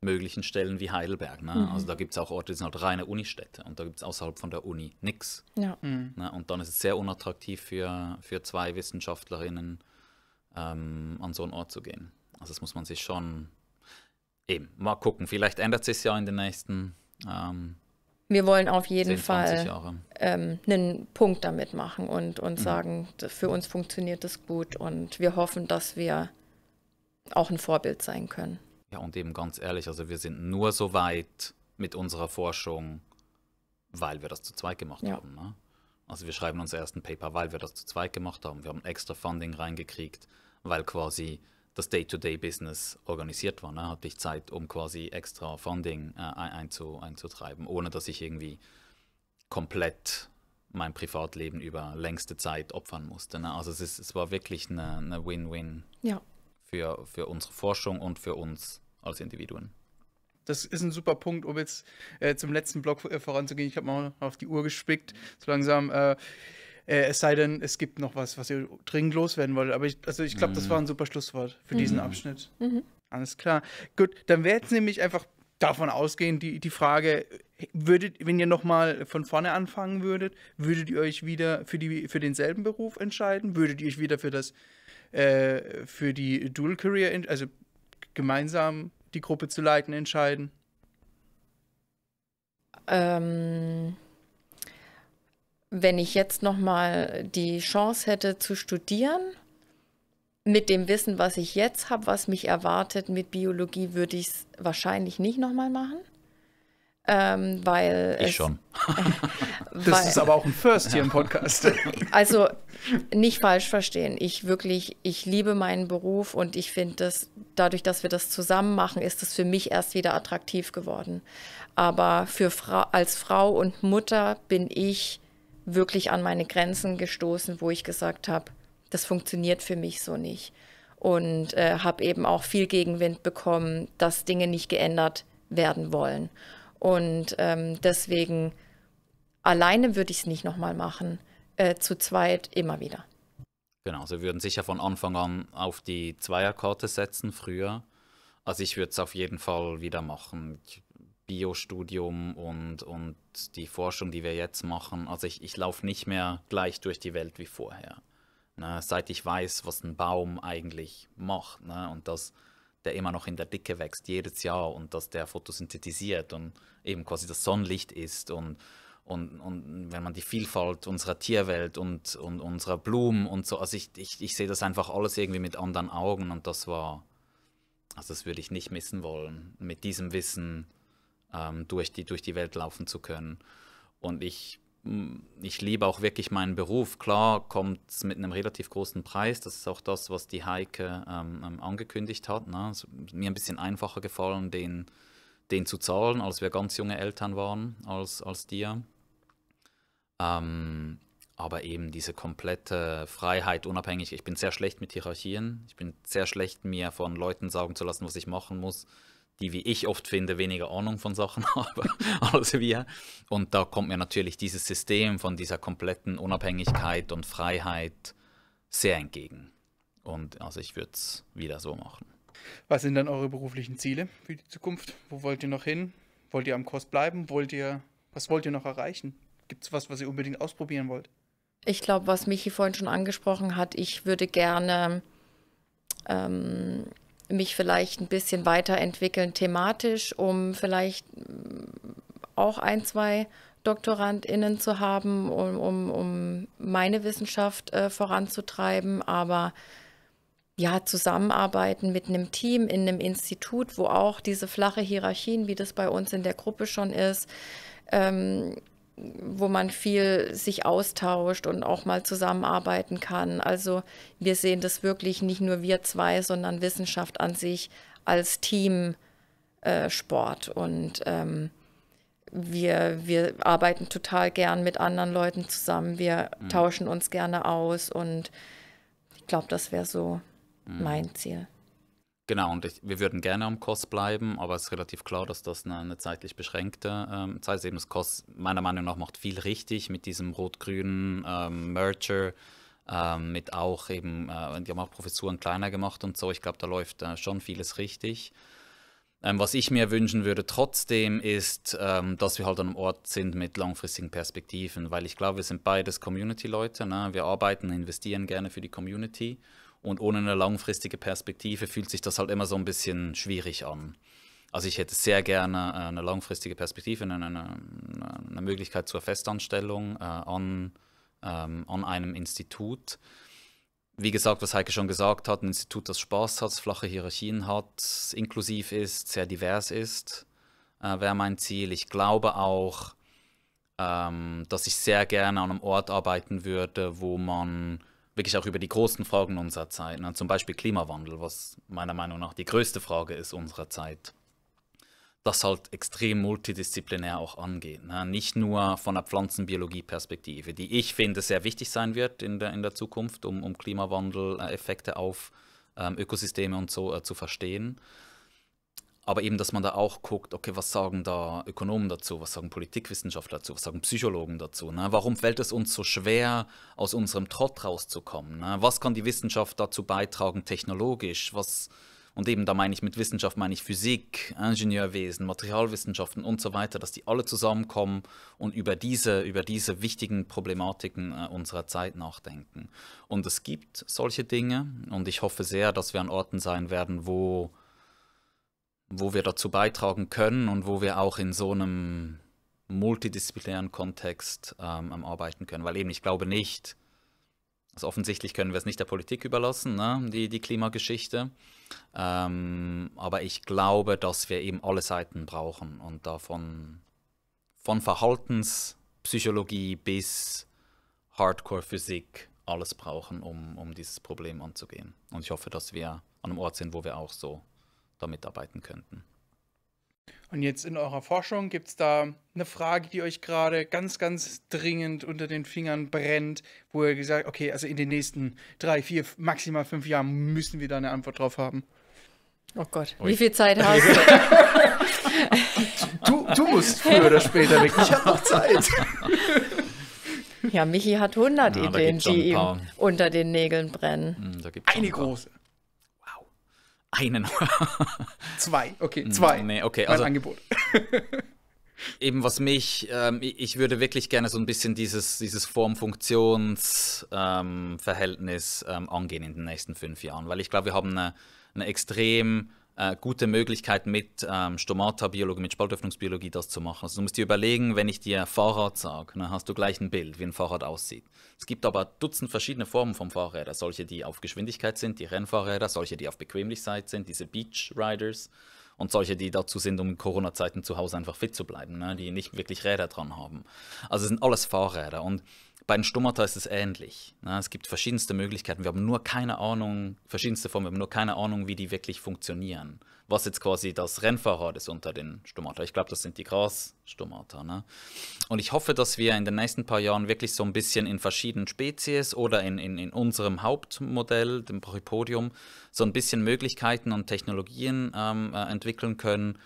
möglichen Stellen wie Heidelberg. Ne? Mhm. Also da gibt es auch Orte, die sind halt reine Unistädte und da gibt es außerhalb von der Uni nichts. Ja. Mhm. Ne? Und dann ist es sehr unattraktiv für, für zwei Wissenschaftlerinnen, ähm, an so einen Ort zu gehen. Also das muss man sich schon eben mal gucken. Vielleicht ändert sich ja in den nächsten ähm, wir wollen auf jeden 10, Fall ähm, einen Punkt damit machen und, und mhm. sagen, für uns funktioniert das gut und wir hoffen, dass wir auch ein Vorbild sein können. Ja, und eben ganz ehrlich, also wir sind nur so weit mit unserer Forschung, weil wir das zu zweit gemacht ja. haben. Ne? Also wir schreiben unser ersten Paper, weil wir das zu zweit gemacht haben. Wir haben extra Funding reingekriegt, weil quasi das Day-to-Day-Business organisiert war. Ne? Hatte ich Zeit, um quasi extra Funding äh, einzu, einzutreiben, ohne dass ich irgendwie komplett mein Privatleben über längste Zeit opfern musste. Ne? Also es, ist, es war wirklich eine, Win-Win. Ja, für, für unsere Forschung und für uns als Individuen. Das ist ein super Punkt, um jetzt äh, zum letzten Block äh, voranzugehen. Ich habe mal auf die Uhr gespickt, so langsam. Äh, äh, es sei denn, es gibt noch was, was ihr dringend loswerden wollt. Aber ich, also ich glaube, mhm. das war ein super Schlusswort für mhm. diesen Abschnitt. Mhm. Alles klar. Gut, dann wäre jetzt nämlich einfach davon ausgehend die, die Frage, würdet, wenn ihr nochmal von vorne anfangen würdet, würdet ihr euch wieder für, die, für denselben Beruf entscheiden? Würdet ihr euch wieder für das äh, für die Dual Career, also gemeinsam die Gruppe zu leiten, entscheiden? Ähm, wenn ich jetzt nochmal die Chance hätte zu studieren, mit dem Wissen, was ich jetzt habe, was mich erwartet mit Biologie, würde ich es wahrscheinlich nicht nochmal machen. Ähm, weil ich es, schon. <laughs> Weil, das ist aber auch ein First hier im Podcast. <laughs> Also nicht falsch verstehen. Ich wirklich, ich liebe meinen Beruf und ich finde, das dadurch, dass wir das zusammen machen, ist es für mich erst wieder attraktiv geworden. Aber für Fra als Frau und Mutter bin ich wirklich an meine Grenzen gestoßen, wo ich gesagt habe, das funktioniert für mich so nicht. Und äh, habe eben auch viel Gegenwind bekommen, dass Dinge nicht geändert werden wollen. Und ähm, deswegen alleine würde ich es nicht nochmal machen, äh, zu zweit immer wieder. Genau, Sie würden sicher von Anfang an auf die Zweierkarte setzen, früher. Also ich würde es auf jeden Fall wieder machen. Biostudium und, und die Forschung, die wir jetzt machen. Also ich, ich laufe nicht mehr gleich durch die Welt wie vorher. Ne? Seit ich weiß, was ein Baum eigentlich macht. Ne? Und das, der immer noch in der Dicke wächst jedes Jahr und dass der photosynthesisiert und eben quasi das Sonnenlicht ist und und, und wenn man die Vielfalt unserer Tierwelt und, und unserer Blumen und so, also ich, ich, ich sehe das einfach alles irgendwie mit anderen Augen und das war, also das würde ich nicht missen wollen, mit diesem Wissen ähm, durch, die, durch die Welt laufen zu können. Und ich ich liebe auch wirklich meinen Beruf. Klar kommt es mit einem relativ großen Preis. Das ist auch das, was die Heike ähm, ähm, angekündigt hat. Ne? Es ist mir ein bisschen einfacher gefallen, den, den zu zahlen, als wir ganz junge Eltern waren, als, als dir. Ähm, aber eben diese komplette Freiheit, unabhängig. Ich bin sehr schlecht mit Hierarchien. Ich bin sehr schlecht, mir von Leuten sagen zu lassen, was ich machen muss die, wie ich oft finde, weniger Ahnung von Sachen <laughs> haben als wir. Und da kommt mir natürlich dieses System von dieser kompletten Unabhängigkeit und Freiheit sehr entgegen. Und also ich würde es wieder so machen. Was sind dann eure beruflichen Ziele für die Zukunft? Wo wollt ihr noch hin? Wollt ihr am Kurs bleiben? Wollt ihr, was wollt ihr noch erreichen? Gibt es was, was ihr unbedingt ausprobieren wollt? Ich glaube, was Michi vorhin schon angesprochen hat, ich würde gerne ähm, mich vielleicht ein bisschen weiterentwickeln thematisch, um vielleicht mm, auch ein, zwei DoktorandInnen zu haben, um, um, um meine Wissenschaft äh, voranzutreiben. Aber ja, zusammenarbeiten mit einem Team in einem Institut, wo auch diese flache Hierarchien, wie das bei uns in der Gruppe schon ist, ähm, wo man viel sich austauscht und auch mal zusammenarbeiten kann. Also wir sehen das wirklich nicht nur wir zwei, sondern Wissenschaft an sich als Teamsport. Äh, und ähm, wir, wir arbeiten total gern mit anderen Leuten zusammen. Wir mhm. tauschen uns gerne aus und ich glaube, das wäre so mhm. mein Ziel. Genau, und ich, wir würden gerne am Kost bleiben, aber es ist relativ klar, dass das eine, eine zeitlich beschränkte ähm, Zeit ist. Eben das Kost meiner Meinung nach macht viel richtig mit diesem rot-grünen ähm, Merger, ähm, mit auch eben, äh, die haben auch Professuren kleiner gemacht und so. Ich glaube, da läuft äh, schon vieles richtig. Ähm, was ich mir wünschen würde trotzdem ist, ähm, dass wir halt an einem Ort sind mit langfristigen Perspektiven, weil ich glaube, wir sind beides Community-Leute. Ne? Wir arbeiten, investieren gerne für die Community und ohne eine langfristige Perspektive fühlt sich das halt immer so ein bisschen schwierig an. Also ich hätte sehr gerne äh, eine langfristige Perspektive, eine, eine, eine Möglichkeit zur Festanstellung äh, an, ähm, an einem Institut. Wie gesagt, was Heike schon gesagt hat, ein Institut, das Spaß hat, flache Hierarchien hat, inklusiv ist, sehr divers ist, äh, wäre mein Ziel. Ich glaube auch, ähm, dass ich sehr gerne an einem Ort arbeiten würde, wo man wirklich auch über die großen Fragen unserer Zeit, ne? zum Beispiel Klimawandel, was meiner Meinung nach die größte Frage ist unserer Zeit, das halt extrem multidisziplinär auch angeht. Ne? Nicht nur von der Pflanzenbiologie-Perspektive, die ich finde sehr wichtig sein wird in der, in der Zukunft, um, um Klimawandel-Effekte äh, auf ähm, Ökosysteme und so äh, zu verstehen, aber eben, dass man da auch guckt, okay, was sagen da Ökonomen dazu, was sagen Politikwissenschaftler dazu, was sagen Psychologen dazu? Ne? Warum fällt es uns so schwer, aus unserem Trott rauszukommen? Ne? Was kann die Wissenschaft dazu beitragen, technologisch? Was, und eben, da meine ich mit Wissenschaft, meine ich Physik, Ingenieurwesen, Materialwissenschaften und so weiter, dass die alle zusammenkommen und über diese, über diese wichtigen Problematiken äh, unserer Zeit nachdenken. Und es gibt solche Dinge und ich hoffe sehr, dass wir an Orten sein werden, wo wo wir dazu beitragen können und wo wir auch in so einem multidisziplinären Kontext ähm, am Arbeiten können. Weil eben, ich glaube nicht, also offensichtlich können wir es nicht der Politik überlassen, ne? die, die Klimageschichte. Ähm, aber ich glaube, dass wir eben alle Seiten brauchen und davon von Verhaltenspsychologie bis Hardcore-Physik alles brauchen, um, um dieses Problem anzugehen. Und ich hoffe, dass wir an einem Ort sind, wo wir auch so da mitarbeiten könnten. Und jetzt in eurer Forschung gibt es da eine Frage, die euch gerade ganz, ganz dringend unter den Fingern brennt, wo ihr gesagt, okay, also in den nächsten drei, vier, maximal fünf Jahren müssen wir da eine Antwort drauf haben. Oh Gott, Ui. wie viel Zeit <laughs> hast du? du? du? musst früher oder später weg. Ich habe noch Zeit. Ja, Michi hat 100 ja, Ideen, die ihm unter den Nägeln brennen. Hm, da gibt's eine große. Einen. <laughs> zwei, okay, mm, zwei. Nee, okay, mein also. Angebot. <laughs> eben was mich, ähm, ich würde wirklich gerne so ein bisschen dieses, dieses Form-Funktions-Verhältnis ähm, ähm, angehen in den nächsten fünf Jahren, weil ich glaube, wir haben eine, eine extrem äh, gute Möglichkeit mit ähm, Stomata-Biologie, mit Spaltöffnungsbiologie das zu machen. Also du musst dir überlegen, wenn ich dir Fahrrad sage, dann hast du gleich ein Bild, wie ein Fahrrad aussieht. Es gibt aber Dutzend verschiedene Formen von Fahrrädern. Solche, die auf Geschwindigkeit sind, die Rennfahrräder, solche, die auf Bequemlichkeit sind, diese Beach Riders und solche, die dazu sind, um in Corona-Zeiten zu Hause einfach fit zu bleiben, ne? die nicht wirklich Räder dran haben. Also es sind alles Fahrräder und bei den Stummata ist es ähnlich. Ne? Es gibt verschiedenste Möglichkeiten. Wir haben nur keine Ahnung, verschiedenste Formen, wir haben nur keine Ahnung, wie die wirklich funktionieren. Was jetzt quasi das Rennfahrrad ist unter den Stomata. Ich glaube, das sind die Grasstomata. Ne? Und ich hoffe, dass wir in den nächsten paar Jahren wirklich so ein bisschen in verschiedenen Spezies oder in, in, in unserem Hauptmodell, dem Brachipodium, so ein bisschen Möglichkeiten und Technologien ähm, äh, entwickeln können,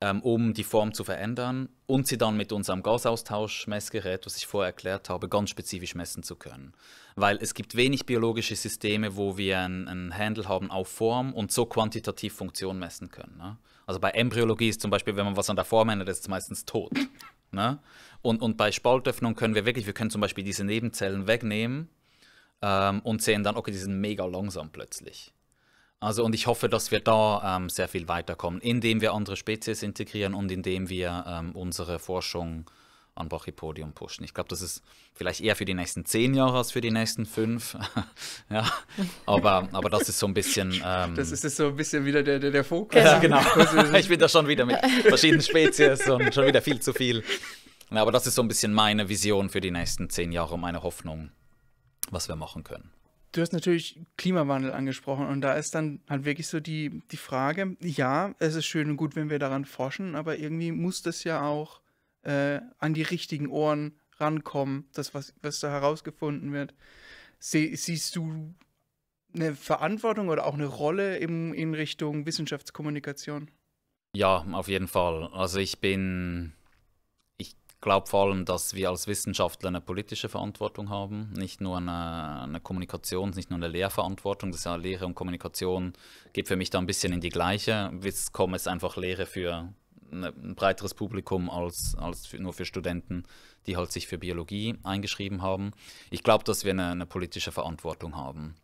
ähm, um die Form zu verändern und sie dann mit unserem Gasaustauschmessgerät, was ich vorher erklärt habe, ganz spezifisch messen zu können. Weil es gibt wenig biologische Systeme, wo wir einen Handle haben auf Form und so quantitativ Funktion messen können. Ne? Also bei Embryologie ist zum Beispiel, wenn man was an der Form ändert, ist es meistens tot. <laughs> Ne? Und, und bei Spaltöffnung können wir wirklich, wir können zum Beispiel diese Nebenzellen wegnehmen ähm, und sehen dann, okay, die sind mega langsam plötzlich. Also und ich hoffe, dass wir da ähm, sehr viel weiterkommen, indem wir andere Spezies integrieren und indem wir ähm, unsere Forschung an Brachypodium pushen. Ich glaube, das ist vielleicht eher für die nächsten zehn Jahre als für die nächsten fünf. <laughs> ja, aber, aber das ist so ein bisschen. Ähm, das ist so ein bisschen wieder der, der, der Fokus. Ja, genau. <laughs> ich bin da schon wieder mit verschiedenen Spezies und schon wieder viel zu viel. Ja, aber das ist so ein bisschen meine Vision für die nächsten zehn Jahre und meine Hoffnung, was wir machen können. Du hast natürlich Klimawandel angesprochen und da ist dann halt wirklich so die, die Frage, ja, es ist schön und gut, wenn wir daran forschen, aber irgendwie muss das ja auch äh, an die richtigen Ohren rankommen, das, was, was da herausgefunden wird. Sie, siehst du eine Verantwortung oder auch eine Rolle im, in Richtung Wissenschaftskommunikation? Ja, auf jeden Fall. Also ich bin glaube vor allem, dass wir als Wissenschaftler eine politische Verantwortung haben, nicht nur eine, eine Kommunikations-, nicht nur eine Lehrverantwortung. Das ist ja Lehre und Kommunikation geht für mich da ein bisschen in die gleiche. Wisscom ist einfach Lehre für ein breiteres Publikum als, als für, nur für Studenten, die halt sich für Biologie eingeschrieben haben. Ich glaube, dass wir eine, eine, politische Verantwortung haben.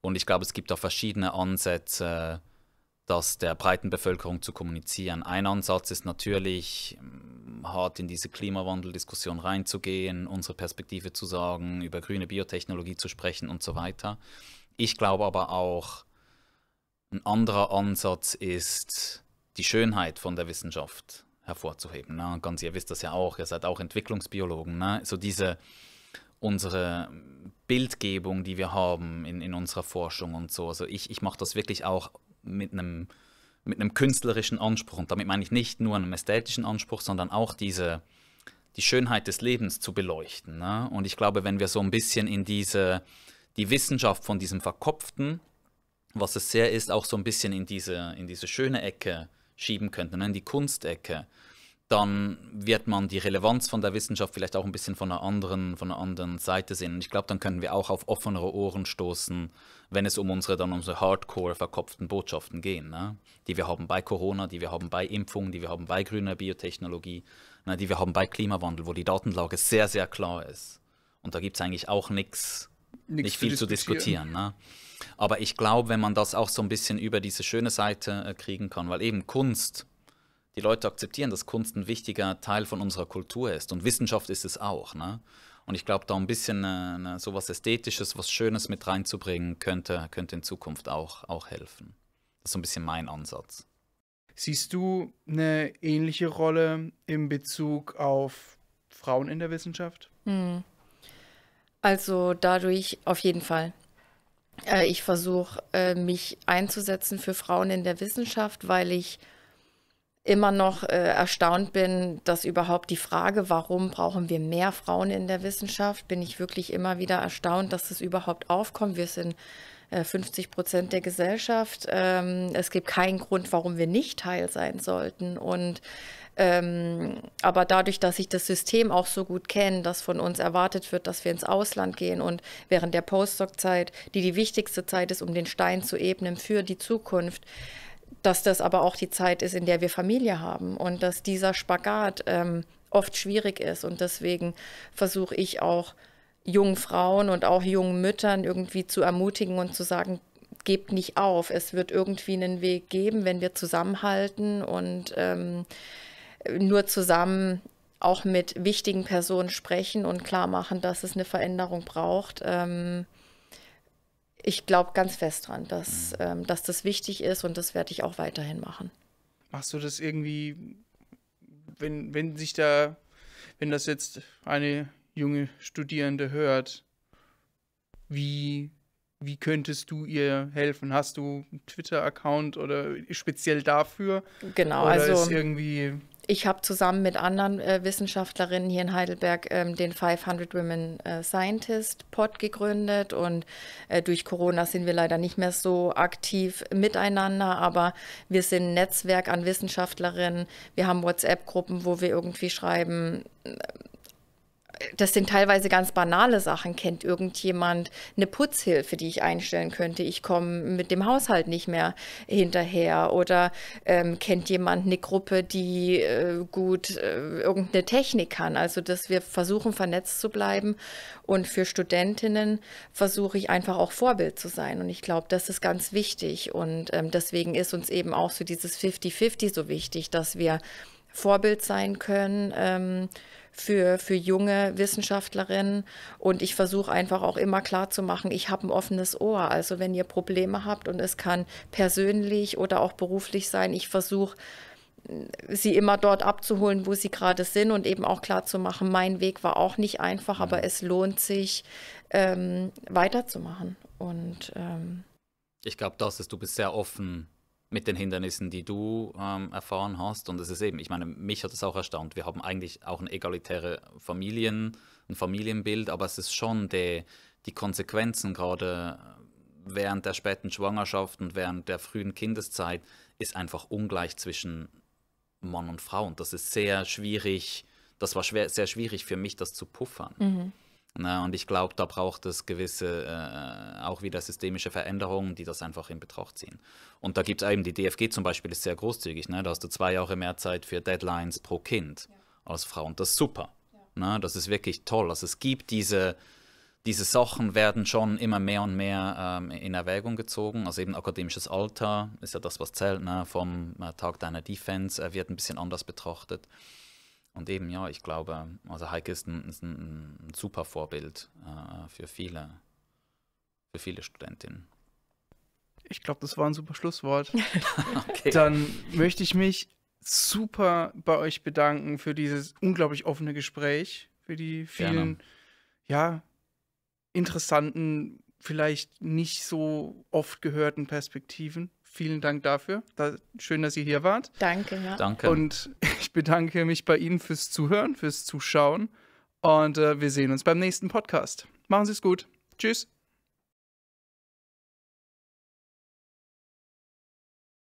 Und ich glaube, es gibt auch verschiedene Ansätze, das der breiten Bevölkerung zu kommunizieren. Ein Ansatz ist natürlich, mm, hart in diese Klimawandeldiskussion reinzugehen, unsere Perspektive zu sagen, über grüne Biotechnologie zu sprechen und so weiter. Ich glaube aber auch, ein anderer Ansatz ist, die Schönheit von der Wissenschaft hervorzuheben. Ne? Ganz, ihr wisst das ja auch, ihr seid auch Entwicklungsbiologen. Ne? So diese, unsere Bildgebung, die wir haben in, in unserer Forschung und so. Also ich, ich mache das wirklich auch mit einem, mit einem künstlerischen Anspruch. Und damit meine ich nicht nur einen ästhetischen Anspruch, sondern auch diese, die Schönheit des Lebens zu beleuchten. Ne? Und ich glaube, wenn wir so ein bisschen in diese, die Wissenschaft von diesem Verkopften, was es sehr ist, auch so ein bisschen in diese, in diese schöne Ecke schieben könnten, ne? in die Kunstecke, dann wird man die Relevanz von der Wissenschaft vielleicht auch ein bisschen von einer anderen, von einer anderen Seite sehen. Und ich glaube, dann können wir auch auf offenere Ohren stoßen wenn es um unsere dann unsere hardcore verkopften Botschaften gehen, ne? die wir haben bei Corona, die wir haben bei Impfungen, die wir haben bei grüner Biotechnologie, ne? die wir haben bei Klimawandel, wo die Datenlage sehr, sehr klar ist. Und da gibt es eigentlich auch nichts, nicht viel zu diskutieren. Zu diskutieren ne? Aber ich glaube, wenn man das auch so ein bisschen über diese schöne Seite äh, kriegen kann, weil eben Kunst, die Leute akzeptieren, dass Kunst ein wichtiger Teil von unserer Kultur ist und Wissenschaft ist es auch. Ne? Und ich glaube, da ein bisschen äh, ne, so was Ästhetisches, was Schönes mit reinzubringen, könnte, könnte in Zukunft auch, auch helfen. Das ist so ein bisschen mein Ansatz. Siehst du eine ähnliche Rolle in Bezug auf Frauen in der Wissenschaft? Hm. Also dadurch auf jeden Fall. Äh, ich versuche, äh, mich einzusetzen für Frauen in der Wissenschaft, weil ich immer noch äh, erstaunt bin, dass überhaupt die Frage, warum brauchen wir mehr Frauen in der Wissenschaft, bin ich wirklich immer wieder erstaunt, dass es überhaupt aufkommt. Wir sind 50 äh, Prozent der Gesellschaft. Ähm, es gibt keinen Grund, warum wir nicht Teil sein sollten. Und ähm, aber dadurch, dass ich das System auch so gut kenne, dass von uns erwartet wird, dass wir ins Ausland gehen und während der Postdoc-Zeit, die die wichtigste Zeit ist, um den Stein zu ebnen für die Zukunft, dass das aber auch die Zeit ist, in der wir Familie haben und dass dieser Spagat ähm, oft schwierig ist. Und deswegen versuche ich auch jungen Frauen und auch jungen Müttern irgendwie zu ermutigen und zu sagen, gebt nicht auf, es wird irgendwie einen Weg geben, wenn wir zusammenhalten und ähm, nur zusammen auch mit wichtigen Personen sprechen und klar machen, dass es eine Veränderung braucht. Ähm, ich glaube ganz fest dran, dass, mhm. ähm, dass das wichtig ist und das werde ich auch weiterhin machen. Machst du das irgendwie, wenn, wenn sich da, wenn das jetzt eine junge Studierende hört, wie, wie könntest du ihr helfen? Hast du einen Twitter-Account oder speziell dafür? Genau, oder also. Ist irgendwie ich habe zusammen mit anderen äh, Wissenschaftlerinnen hier in Heidelberg ähm, den 500 Women äh, Scientist Pod gegründet und äh, durch Corona sind wir leider nicht mehr so aktiv miteinander, aber wir sind ein Netzwerk an Wissenschaftlerinnen. Wir haben WhatsApp-Gruppen, wo wir irgendwie schreiben, das sind teilweise ganz banale Sachen. Kennt irgendjemand eine Putzhilfe, die ich einstellen könnte? Ich komme mit dem Haushalt nicht mehr hinterher. Oder ähm, kennt jemand eine Gruppe, die äh, gut äh, irgendeine Technik kann? Also, dass wir versuchen, vernetzt zu bleiben. Und für Studentinnen versuche ich einfach auch Vorbild zu sein. Und ich glaube, das ist ganz wichtig. Und ähm, deswegen ist uns eben auch so dieses 50-50 so wichtig, dass wir Vorbild sein können. Ähm, für, für junge Wissenschaftlerinnen. Und ich versuche einfach auch immer klar zu machen, ich habe ein offenes Ohr. Also wenn ihr Probleme habt und es kann persönlich oder auch beruflich sein, ich versuche sie immer dort abzuholen, wo sie gerade sind und eben auch klar zu machen, mein Weg war auch nicht einfach, aber mhm. es lohnt sich, ähm, weiterzumachen. Und ähm ich glaube, das ist, du bist sehr offen mit den Hindernissen, die du ähm, erfahren hast. Und es ist eben, ich meine, mich hat es auch erstaunt. Wir haben eigentlich auch ein egalitäre Familien, ein Familienbild, aber es ist schon die, die Konsequenzen gerade äh, während der späten Schwangerschaft und während der frühen Kindeszeit ist einfach ungleich zwischen Mann und Frau. Und das ist sehr schwierig, das war schwer, sehr schwierig für mich, das zu puffern. Mhm. Na, und ich glaube, da braucht es gewisse, äh, auch wieder systemische Veränderungen, die das einfach in Betracht ziehen. Und da gibt es eben, die DFG zum Beispiel ist sehr großzügig, ne? da hast du zwei Jahre mehr Zeit für Deadlines pro Kind ja. als Frau und das ist super. Ja. Na, ne? das ist wirklich toll. Also es gibt diese, diese Sachen werden schon immer mehr und mehr ähm, in Erwägung gezogen. Also eben akademisches Alter ist ja das, was zählt. Ne? Vom äh, Tag deiner Defense äh, wird ein bisschen anders betrachtet. Und eben, ja, ich glaube, also Heike ist ein, ist ein, super Vorbild äh, für viele, für viele Studentinnen. Ich glaube, das war ein super Schlusswort. <laughs> okay. Dann möchte ich mich super bei euch bedanken für dieses unglaublich offene Gespräch, für die vielen, Gerne. ja, interessanten, vielleicht nicht so oft gehörten Perspektiven. Vielen Dank dafür. Da, schön, dass ihr hier wart. Danke, ja. Danke. Und bedanke mich bei Ihnen fürs Zuhören, fürs Zuschauen und äh, wir sehen uns beim nächsten Podcast. Machen Sie es gut. Tschüss.